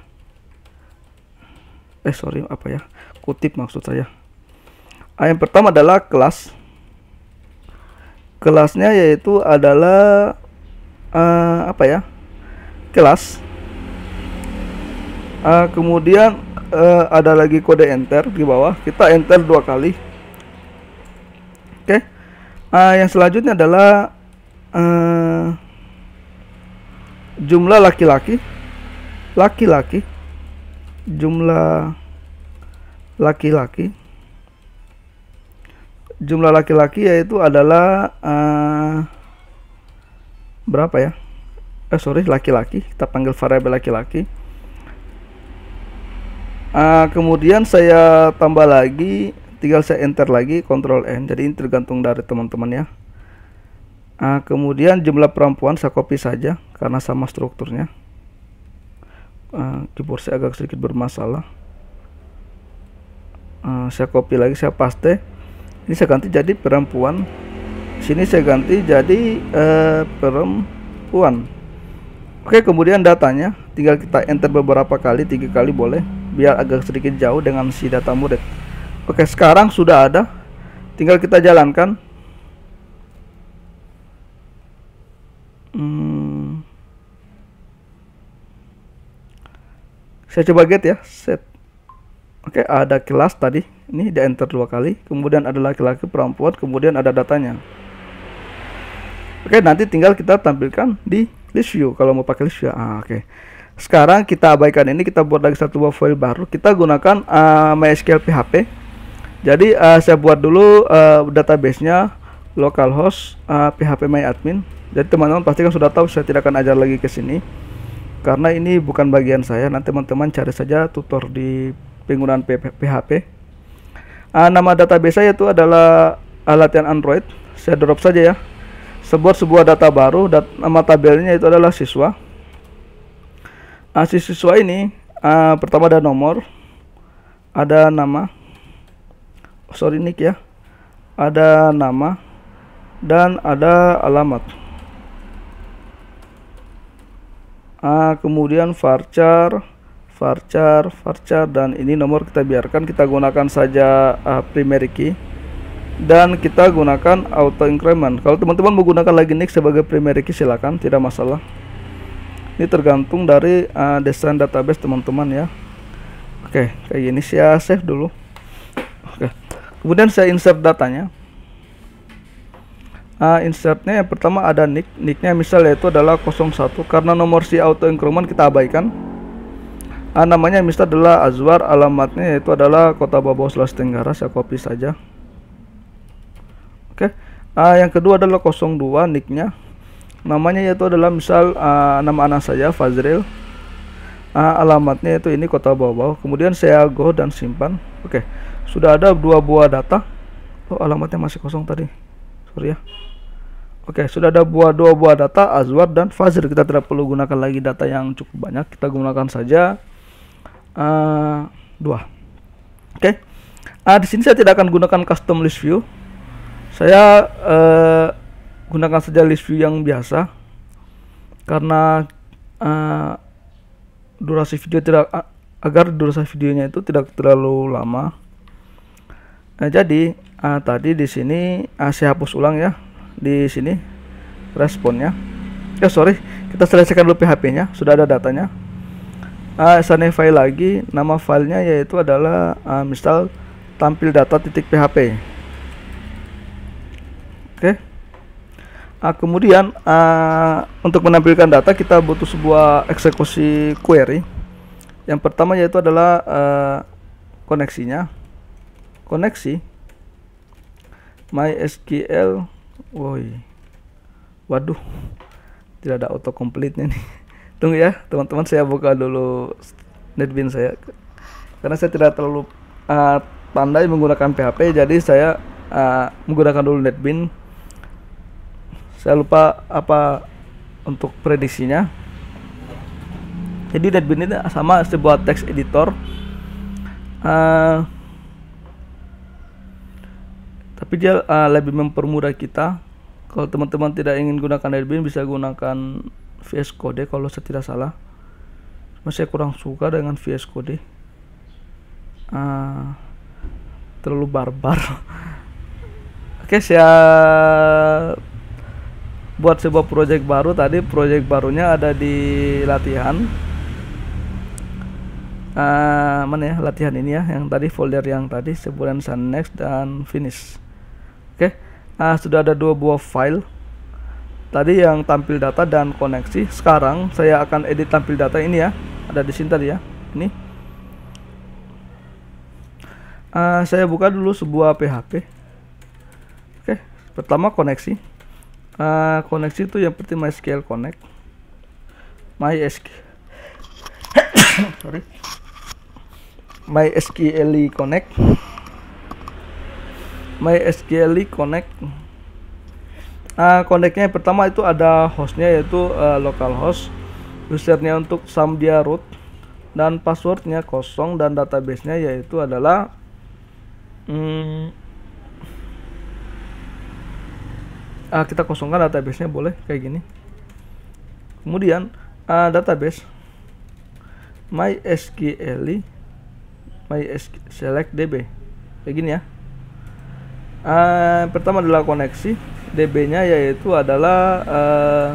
Eh sorry apa ya? Kutip maksud saya. Uh, yang pertama adalah kelas. Kelasnya yaitu adalah uh, apa ya kelas uh, kemudian uh, ada lagi kode enter di bawah kita enter dua kali oke okay. uh, yang selanjutnya adalah uh, jumlah laki-laki laki-laki jumlah laki-laki jumlah laki-laki yaitu adalah uh, berapa ya eh sorry laki-laki kita panggil variabel laki-laki uh, kemudian saya tambah lagi tinggal saya enter lagi control n jadi ini tergantung dari teman-teman ya uh, kemudian jumlah perempuan saya copy saja karena sama strukturnya uh, keyboard saya agak sedikit bermasalah uh, saya copy lagi saya paste ini saya ganti jadi perempuan sini saya ganti jadi uh, perempuan oke kemudian datanya tinggal kita enter beberapa kali tiga kali boleh biar agak sedikit jauh dengan si data murid oke sekarang sudah ada tinggal kita jalankan hmm. saya coba get ya set Oke, ada kelas tadi. Ini dia enter dua kali. Kemudian ada laki-laki, perempuan, kemudian ada datanya. Oke, nanti tinggal kita tampilkan di list view kalau mau pakai list view. Ah, oke. Okay. Sekarang kita abaikan ini, kita buat lagi satu buah file baru. Kita gunakan uh, MySQL PHP. Jadi uh, saya buat dulu uh, database-nya localhost uh, PHP MyAdmin. Jadi teman-teman pasti kan sudah tahu saya tidak akan ajar lagi ke sini. Karena ini bukan bagian saya. Nanti teman-teman cari saja tutor di penggunaan PHP. Uh, nama database saya itu adalah uh, latihan Android. Saya drop saja ya sebuah sebuah data baru dan nama tabelnya itu adalah siswa nah, siswa ini uh, pertama ada nomor ada nama sorry nick ya ada nama dan ada alamat uh, kemudian varchar varchar varchar dan ini nomor kita biarkan kita gunakan saja uh, primary key dan kita gunakan auto increment kalau teman-teman menggunakan lagi nick sebagai primary key silahkan tidak masalah ini tergantung dari uh, desain database teman-teman ya oke kayak gini saya save dulu oke kemudian saya insert datanya uh, insertnya yang pertama ada nick nicknya misalnya itu adalah 01 karena nomor si auto increment kita abaikan uh, namanya misalnya adalah Azwar alamatnya yaitu adalah kota Babau Sulawesi Tenggara saya copy saja oke okay. uh, yang kedua adalah 02 nicknya namanya yaitu adalah misal uh, nama anak saya Fazril uh, alamatnya itu ini kota Bawah kemudian saya go dan simpan oke okay. sudah ada dua buah data oh alamatnya masih kosong tadi sorry ya Oke, okay, sudah ada buah dua buah data Azwar dan Fazir. Kita tidak perlu gunakan lagi data yang cukup banyak. Kita gunakan saja uh, dua. Oke. Okay. Uh, di sini saya tidak akan gunakan custom list view saya uh, gunakan saja list view yang biasa karena uh, durasi video tidak agar durasi videonya itu tidak terlalu lama nah, jadi uh, tadi di sini uh, saya hapus ulang ya di sini responnya ya sorry kita selesaikan dulu PHP nya sudah ada datanya uh, file lagi nama filenya yaitu adalah uh, misal tampil data titik PHP Oke. Okay. Nah, kemudian uh, untuk menampilkan data kita butuh sebuah eksekusi query. Yang pertama yaitu adalah uh, koneksinya. Koneksi MySQL. Woi. Waduh. Tidak ada auto nya nih. Tunggu ya, teman-teman saya buka dulu NetBeans saya. Karena saya tidak terlalu uh, pandai menggunakan PHP jadi saya uh, menggunakan dulu NetBeans saya lupa apa untuk prediksinya jadi Deadbeat ini sama sebuah teks editor uh, tapi dia uh, lebih mempermudah kita kalau teman-teman tidak ingin gunakan Deadbean bisa gunakan VS Code kalau saya tidak salah masih kurang suka dengan VS Code uh, terlalu barbar oke okay, saya buat sebuah project baru tadi project barunya ada di latihan uh, mana ya latihan ini ya yang tadi folder yang tadi sebulan sun next dan finish oke okay. uh, sudah ada dua buah file tadi yang tampil data dan koneksi sekarang saya akan edit tampil data ini ya ada di sini tadi ya ini uh, saya buka dulu sebuah PHP oke okay. pertama koneksi uh, koneksi itu yang penting MySQL Connect MySQL sorry MySQL Connect MySQL Connect uh, connectnya pertama itu ada hostnya yaitu uh, eh, localhost usernya untuk samdia root dan passwordnya kosong dan databasenya yaitu adalah hmm, uh, kita kosongkan databasenya boleh kayak gini kemudian uh, database mysql sql select db kayak gini ya uh, pertama adalah koneksi db nya yaitu adalah uh,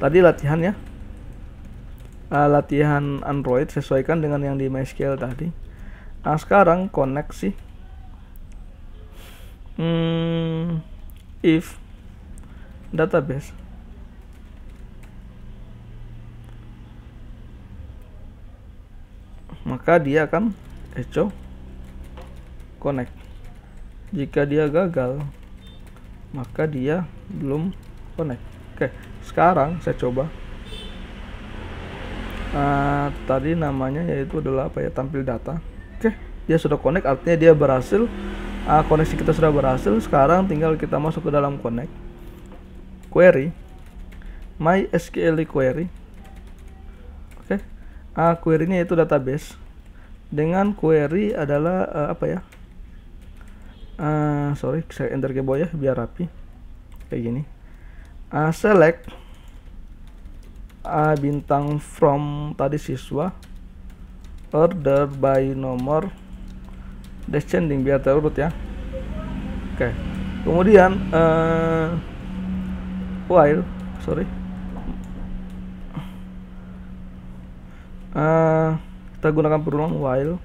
tadi latihan ya uh, latihan android sesuaikan dengan yang di mysql tadi nah sekarang koneksi hmm, if database maka dia akan echo eh, connect jika dia gagal maka dia belum connect oke sekarang saya coba uh, tadi namanya yaitu adalah apa ya tampil data oke dia sudah connect artinya dia berhasil uh, koneksi kita sudah berhasil sekarang tinggal kita masuk ke dalam connect query my SQL query oke okay. uh, query ini yaitu database dengan query adalah uh, apa ya uh, sorry saya enter keyboard ya biar rapi kayak gini uh, select uh, bintang from tadi siswa order by nomor descending biar terurut ya oke okay. kemudian uh, while oh, sorry uh, kita gunakan berulang while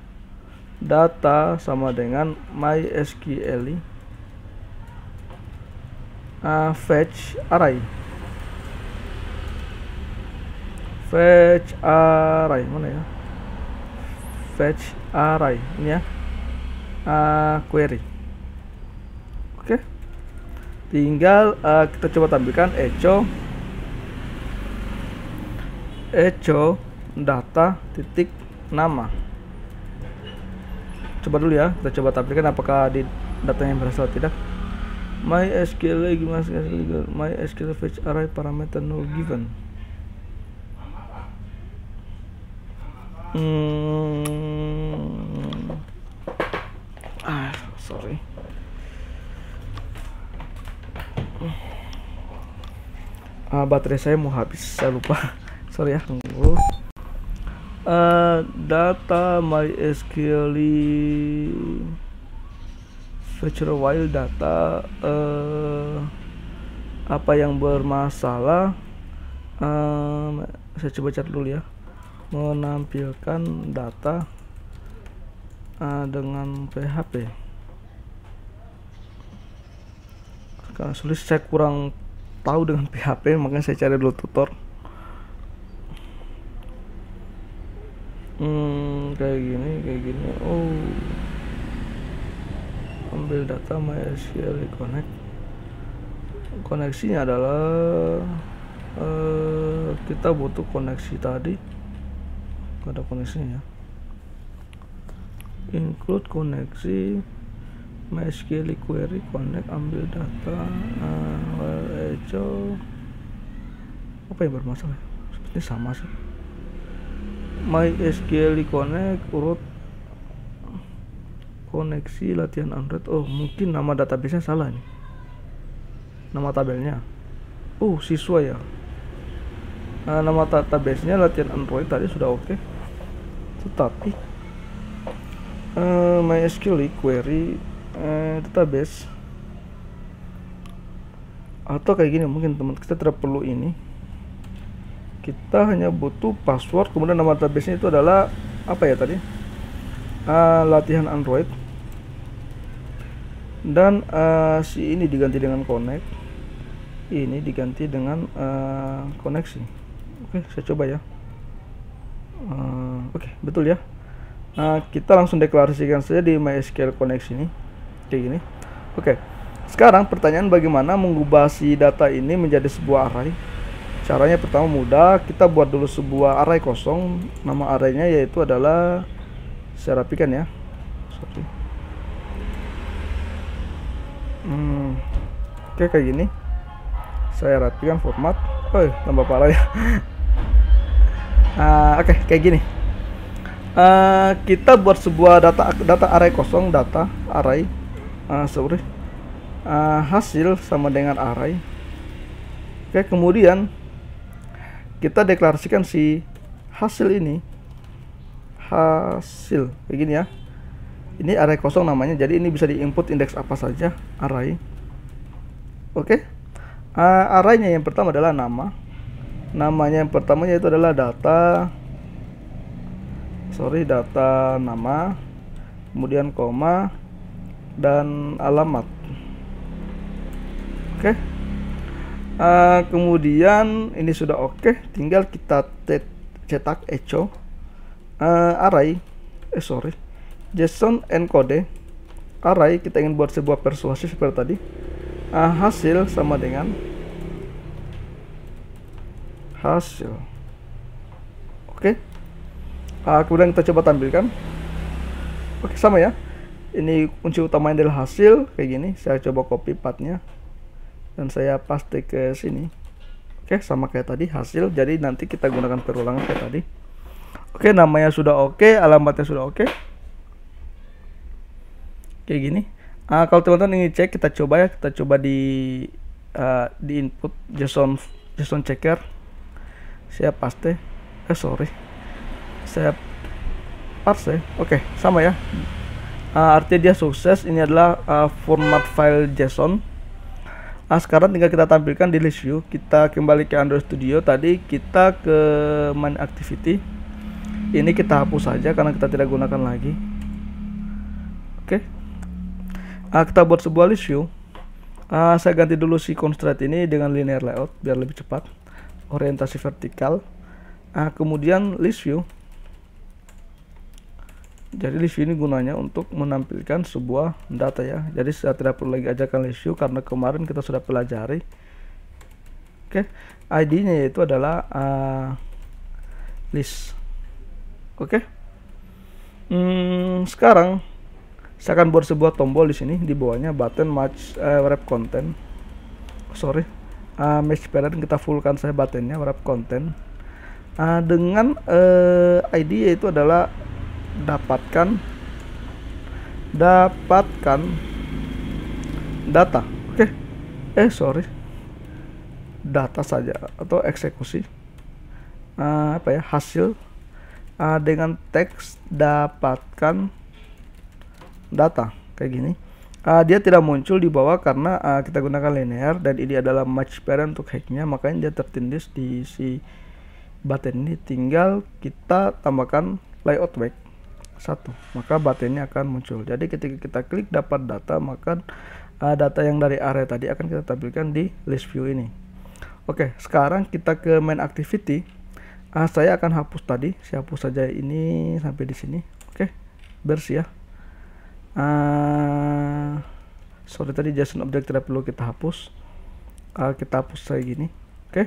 data sama dengan mysql uh, fetch array fetch array mana ya fetch array ini ya uh, query tinggal uh, kita coba tampilkan echo echo data titik nama coba dulu ya kita coba tampilkan apakah di datanya berhasil atau tidak my sql gimana sql fetch array parameter no given hmm ah sorry uh, baterai saya mau habis saya lupa sorry ya tunggu uh, data MySQL feature while data uh, apa yang bermasalah um, saya coba cat dulu ya menampilkan data uh, dengan PHP karena sulit saya kurang tahu dengan PHP makanya saya cari dulu tutor hmm kayak gini kayak gini oh ambil data MySQL connect koneksinya adalah uh, kita butuh koneksi tadi ada koneksinya include koneksi MySQL query connect ambil data uh, ah, echo eh, apa yang bermasalah sepertinya sama sih MySQL connect urut koneksi latihan Android oh mungkin nama databasenya salah nih nama tabelnya oh siswa ya nah, nama database nya latihan Android tadi sudah oke okay. tetapi uh, eh, MySQL query Tetap eh, database atau kayak gini mungkin teman kita tidak perlu ini kita hanya butuh password kemudian nama database itu adalah apa ya tadi uh, latihan Android dan uh, si ini diganti dengan connect ini diganti dengan uh, koneksi oke okay, saya coba ya uh, oke okay, betul ya uh, kita langsung deklarasikan saja di MySQL Connect ini Kayak gini, Oke. Sekarang pertanyaan bagaimana mengubah si data ini menjadi sebuah array? Caranya pertama mudah, kita buat dulu sebuah array kosong. Nama arraynya yaitu adalah saya rapikan ya. Hmm. Oke kayak gini. Saya rapikan format. Oh, tambah parah ya. uh, Oke, okay, kayak gini. Uh, kita buat sebuah data data array kosong data array uh, sorry uh, hasil sama dengan array oke kemudian kita deklarasikan si hasil ini hasil begini ya ini array kosong namanya jadi ini bisa diinput indeks apa saja array oke okay? uh, arraynya yang pertama adalah nama namanya yang pertamanya itu adalah data sorry data nama kemudian koma dan alamat oke okay. uh, eh, kemudian ini sudah oke okay. tinggal kita cetak echo uh, eh, array eh sorry JSON encode array kita ingin buat sebuah persuasi seperti tadi uh, hasil sama dengan hasil oke okay. uh, kemudian kita coba tampilkan oke okay, sama ya ini kunci utamanya adalah hasil kayak gini saya coba copy partnya dan saya paste ke sini oke sama kayak tadi hasil jadi nanti kita gunakan perulangan kayak tadi oke namanya sudah oke alamatnya sudah oke kayak gini uh, kalau teman-teman ingin cek kita coba ya kita coba di uh, di input JSON JSON checker saya paste eh sorry saya parse ya. oke sama ya uh, artinya dia sukses ini adalah uh, format file JSON Nah, sekarang tinggal kita tampilkan di list view. Kita kembali ke Android Studio tadi, kita ke main activity. Ini kita hapus saja karena kita tidak gunakan lagi. Oke. Okay. Nah, kita buat sebuah list view. uh, saya ganti dulu si constraint ini dengan linear layout biar lebih cepat. Orientasi vertikal. Nah, kemudian list view jadi di ini gunanya untuk menampilkan sebuah data ya jadi saya tidak perlu lagi ajarkan view karena kemarin kita sudah pelajari oke okay. ID nya yaitu adalah uh, list oke okay. hmm, sekarang saya akan buat sebuah tombol di sini di bawahnya button match uh, wrap content sorry uh, match parent kita fullkan saya buttonnya wrap content uh, dengan uh, ID yaitu adalah dapatkan dapatkan data oke okay. eh sorry data saja atau eksekusi uh, apa ya hasil uh, dengan teks dapatkan data kayak gini uh, dia tidak muncul di bawah karena uh, kita gunakan linear dan ini adalah match parent untuk hacknya makanya dia tertindis di si button ini tinggal kita tambahkan layout back satu maka batinnya akan muncul jadi ketika kita klik dapat data maka uh, data yang dari area tadi akan kita tampilkan di list view ini oke sekarang kita ke main activity uh, saya akan hapus tadi saya hapus saja ini sampai di sini oke bersih ya uh, sorry tadi JSON object tidak perlu kita hapus uh, kita hapus kayak gini oke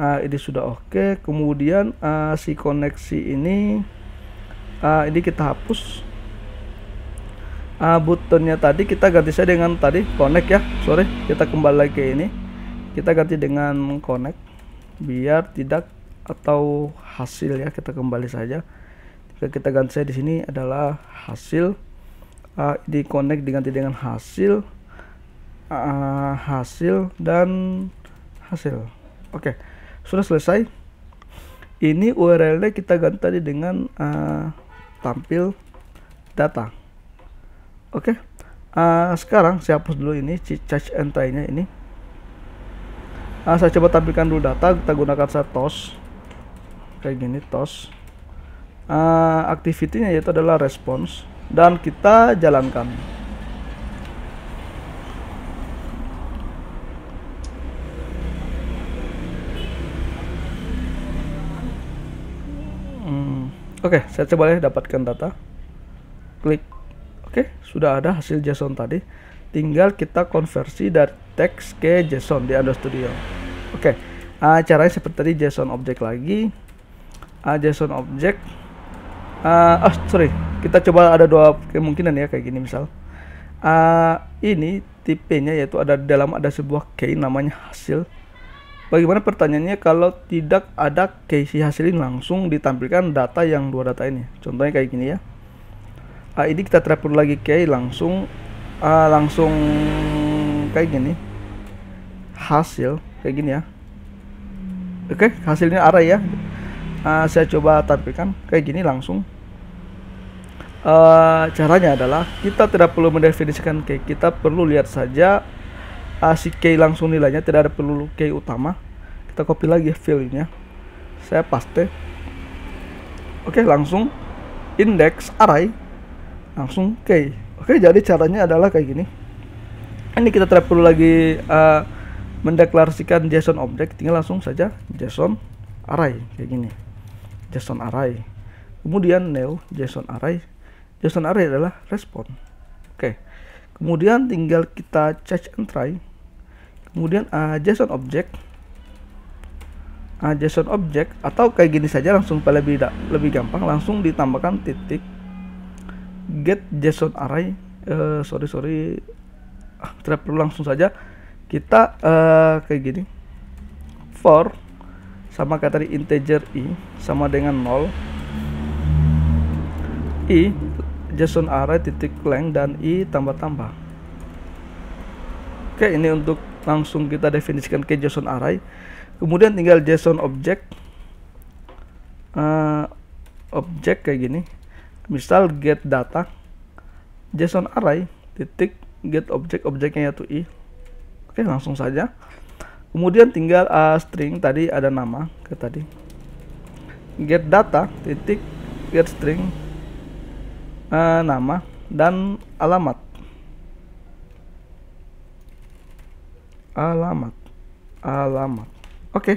nah ini sudah oke kemudian uh, si koneksi ini uh, ini kita hapus uh, buttonnya tadi kita ganti saja dengan tadi connect ya sorry kita kembali lagi ke ini kita ganti dengan connect biar tidak atau hasil ya kita kembali saja jika kita ganti saya di sini adalah hasil uh, di connect diganti dengan hasil uh, hasil dan hasil oke okay. sudah selesai ini URL-nya kita ganti tadi dengan uh, tampil data oke okay. uh, eh, sekarang saya hapus dulu ini charge and tie nya ini uh, saya coba tampilkan dulu data kita gunakan saya tos kayak gini tos uh, eh, activity nya yaitu adalah response dan kita jalankan Oke, okay, saya coba ya dapatkan data. Klik. Oke, okay, sudah ada hasil JSON tadi. Tinggal kita konversi dari teks ke JSON di Android Studio. Oke, okay, uh, caranya seperti tadi JSON object lagi. Uh, JSON object. Uh, ah, oh, sorry. Kita coba ada dua kemungkinan ya kayak gini misal. Uh, ini tipenya yaitu ada dalam ada sebuah key namanya hasil Bagaimana pertanyaannya kalau tidak ada keisi Hasilin langsung ditampilkan data yang dua data ini? Contohnya kayak gini ya. Uh, ini kita terapkan lagi ke langsung uh, langsung kayak gini. Hasil kayak gini ya. Oke, okay, hasilnya arah ya. Uh, saya coba tampilkan kayak gini langsung. Uh, caranya adalah kita tidak perlu mendefinisikan kayak kita perlu lihat saja uh, si key langsung nilainya tidak ada perlu key utama kita copy lagi value-nya saya paste oke langsung index array langsung key oke jadi caranya adalah kayak gini ini kita tidak perlu lagi uh, mendeklarasikan JSON object tinggal langsung saja JSON array kayak gini JSON array kemudian new JSON array JSON array adalah respon oke kemudian tinggal kita check and try kemudian uh, JSON object uh, JSON object atau kayak gini saja langsung lebih lebih gampang langsung ditambahkan titik get JSON array uh, sorry sorry ah, tidak perlu langsung saja kita uh, kayak gini for sama kayak tadi integer i sama dengan 0 i JSON array titik length dan i tambah tambah oke ini untuk langsung kita definisikan ke JSON array kemudian tinggal JSON object uh, object kayak gini misal get data JSON array titik get object objeknya yaitu i oke langsung saja kemudian tinggal uh, string tadi ada nama ke tadi get data titik get string uh, nama dan alamat alamat alamat oke okay.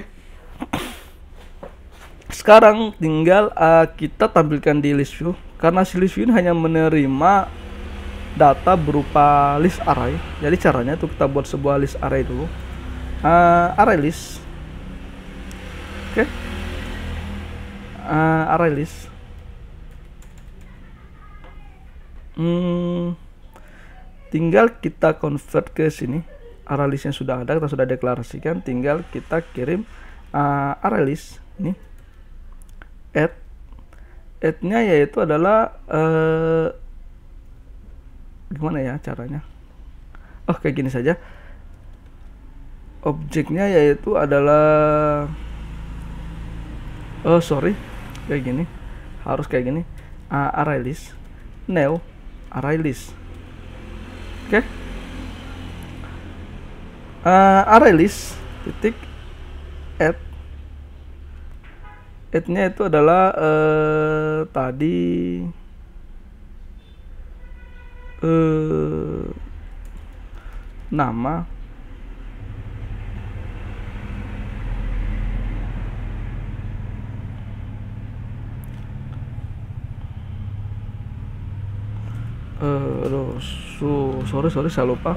sekarang tinggal uh, kita tampilkan di list view karena si list view hanya menerima data berupa list array jadi caranya tuh kita buat sebuah list array dulu uh, array list oke okay. uh, eh, array list hmm, tinggal kita convert ke sini yang sudah ada kita sudah deklarasikan tinggal kita kirim uh, aralis ini add add-nya yaitu adalah uh, gimana ya caranya oh kayak gini saja objeknya yaitu adalah oh sorry kayak gini harus kayak gini uh, ah, array list new array list oke okay? uh, arelis titik at at-nya itu adalah uh, tadi uh, nama eh uh, aduh, so, sorry sorry saya lupa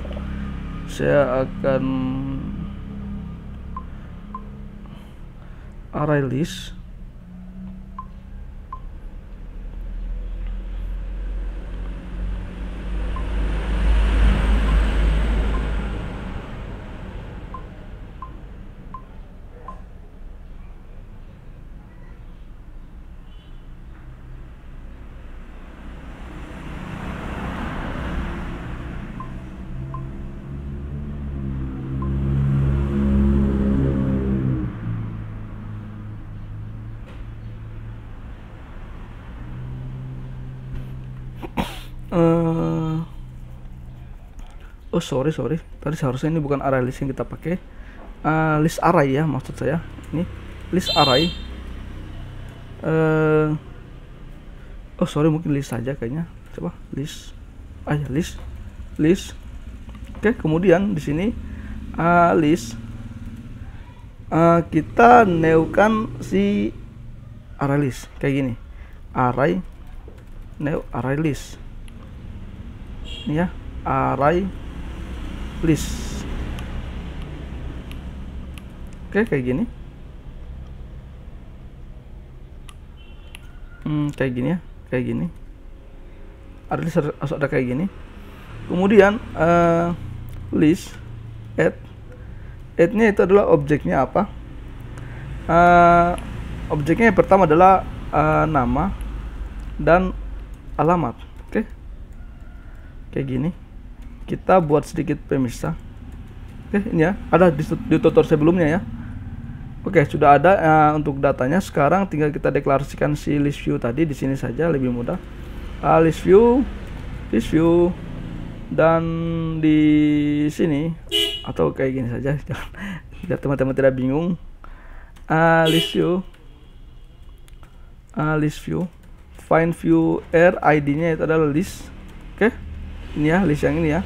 saya akan array list oh sorry sorry tadi seharusnya ini bukan array list yang kita pakai uh, list array ya maksud saya ini list array uh, oh sorry mungkin list saja kayaknya coba list ah ya, list list oke okay, kemudian di sini uh, list uh, kita neukan si array list kayak gini array new array list ini ya array please oke kayak gini hmm, kayak gini ya kayak gini ada harus ada kayak gini kemudian uh, list add add nya itu adalah objeknya apa uh, objeknya yang pertama adalah uh, nama dan alamat oke okay? kayak gini kita buat sedikit pemirsa oke ini ya ada di, di tutor sebelumnya ya oke sudah ada ya, untuk datanya sekarang tinggal kita deklarasikan si list view tadi di sini saja lebih mudah uh, list view list view dan di sini atau kayak gini saja biar teman-teman tidak bingung uh, list view uh, list view find view r id nya itu adalah list oke ini ya list yang ini ya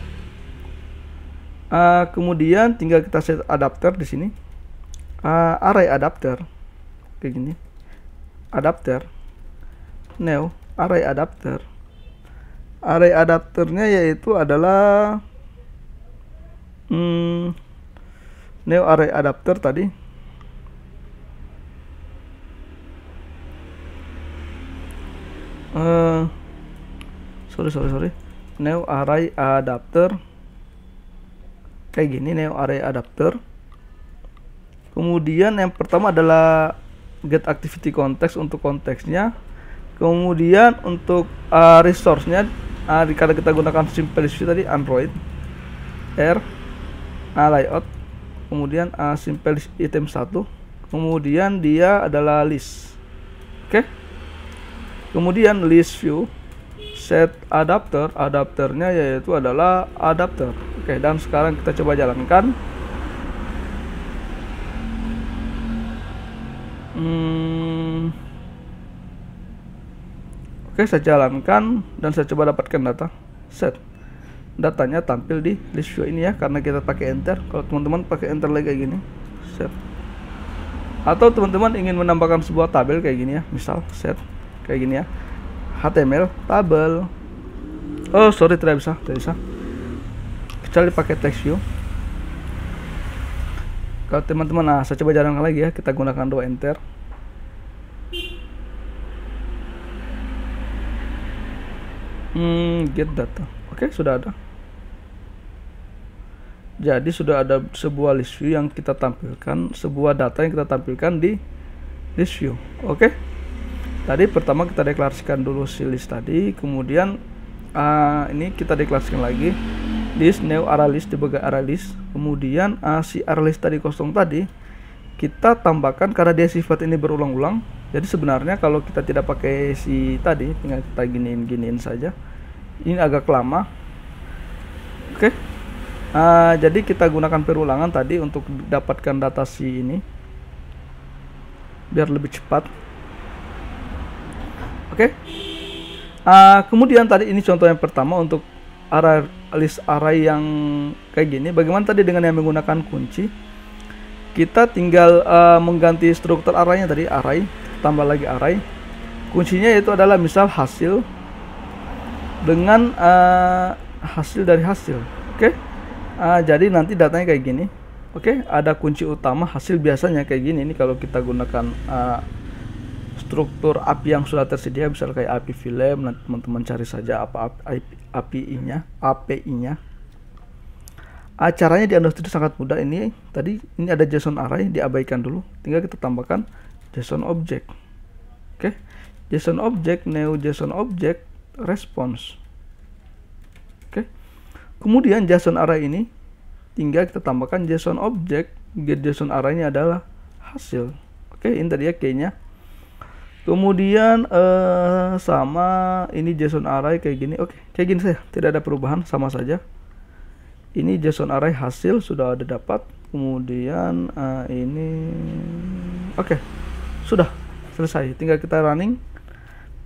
Uh, kemudian tinggal kita set adapter di sini. Uh, array adapter. Kayak gini. Adapter. New array adapter. Array adapternya yaitu adalah hmm, new array adapter tadi. Uh, sorry sorry sorry. New array adapter kayak gini neo array adapter kemudian yang pertama adalah get activity context untuk konteksnya kemudian untuk uh, resource-nya uh, karena kita gunakan simple display tadi android r uh, layout kemudian uh, simple item 1 kemudian dia adalah list oke okay? kemudian list view set adapter adapternya yaitu adalah adapter oke dan sekarang kita coba jalankan hmm. oke saya jalankan dan saya coba dapatkan data set datanya tampil di list view ini ya karena kita pakai enter kalau teman-teman pakai enter lagi kayak gini set atau teman-teman ingin menambahkan sebuah tabel kayak gini ya misal set kayak gini ya HTML tabel oh sorry tidak bisa tidak bisa kecuali pakai text view kalau teman-teman nah saya coba jalankan lagi ya kita gunakan dua enter hmm, get data oke okay, sudah ada jadi sudah ada sebuah list view yang kita tampilkan sebuah data yang kita tampilkan di list view oke okay? tadi pertama kita deklarasikan dulu si list tadi kemudian uh, ini kita deklarasikan lagi list new array list sebagai array list kemudian uh, si array list tadi kosong tadi kita tambahkan karena dia sifat ini berulang-ulang jadi sebenarnya kalau kita tidak pakai si tadi tinggal kita giniin giniin saja ini agak lama oke okay. uh, jadi kita gunakan perulangan tadi untuk dapatkan data si ini biar lebih cepat Oke. Okay? Uh, kemudian tadi ini contoh yang pertama untuk array list array yang kayak gini. Bagaimana tadi dengan yang menggunakan kunci? Kita tinggal uh, mengganti struktur arraynya tadi array, tambah lagi array. Kuncinya itu adalah misal hasil dengan uh, hasil dari hasil. Oke. Okay? Uh, jadi nanti datanya kayak gini. Oke, okay? ada kunci utama hasil biasanya kayak gini. Ini kalau kita gunakan uh, struktur api yang sudah tersedia bisa kayak api film nanti teman-teman cari saja apa API-nya API-nya acaranya di Android sangat mudah ini tadi ini ada JSON array diabaikan dulu tinggal kita tambahkan JSON object oke okay. JSON object new JSON object response oke okay. kemudian JSON array ini tinggal kita tambahkan JSON object get JSON array-nya adalah hasil oke okay, ini tadi ya kayaknya Kemudian uh, sama ini Jason array kayak gini. Oke, kayak gini saya. Tidak ada perubahan, sama saja. Ini Jason array hasil sudah ada dapat. Kemudian uh, ini oke. Sudah selesai. Tinggal kita running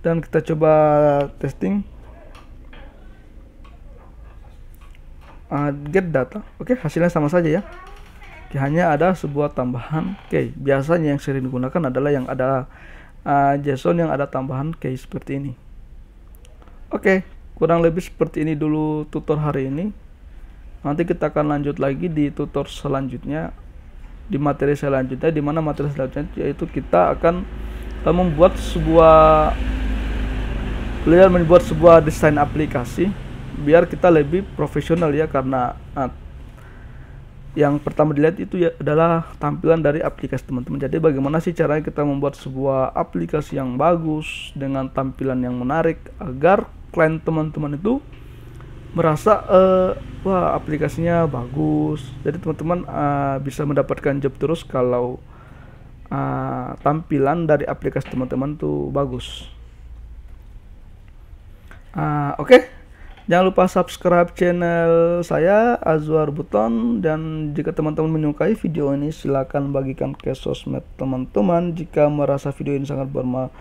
dan kita coba testing. Uh, get data. Oke, hasilnya sama saja ya hanya ada sebuah tambahan. Oke, okay, biasanya yang sering digunakan adalah yang ada uh, ah, JSON yang ada tambahan kayak seperti ini oke okay, kurang lebih seperti ini dulu tutor hari ini nanti kita akan lanjut lagi di tutor selanjutnya di materi selanjutnya di mana materi selanjutnya yaitu kita akan uh, membuat sebuah belajar membuat sebuah desain aplikasi biar kita lebih profesional ya karena uh, yang pertama dilihat itu ya adalah tampilan dari aplikasi teman-teman. Jadi bagaimana sih caranya kita membuat sebuah aplikasi yang bagus dengan tampilan yang menarik agar klien teman-teman itu merasa uh, wah aplikasinya bagus. Jadi teman-teman uh, bisa mendapatkan job terus kalau uh, tampilan dari aplikasi teman-teman tuh bagus. Uh, Oke. Okay Jangan lupa subscribe channel saya Azwar Buton dan jika teman-teman menyukai video ini silahkan bagikan ke sosmed teman-teman jika merasa video ini sangat berma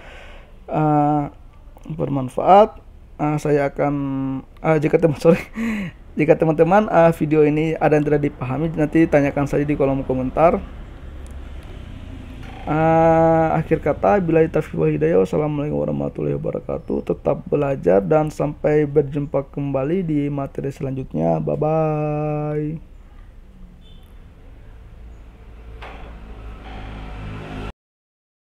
uh, bermanfaat. Uh, saya akan uh, jika teman sorry jika teman-teman uh, video ini ada yang tidak dipahami nanti tanyakan saja di kolom komentar. Uh, akhir kata bila taufiq wal hidayah wassalamualaikum warahmatullahi wabarakatuh tetap belajar dan sampai berjumpa kembali di materi selanjutnya bye bye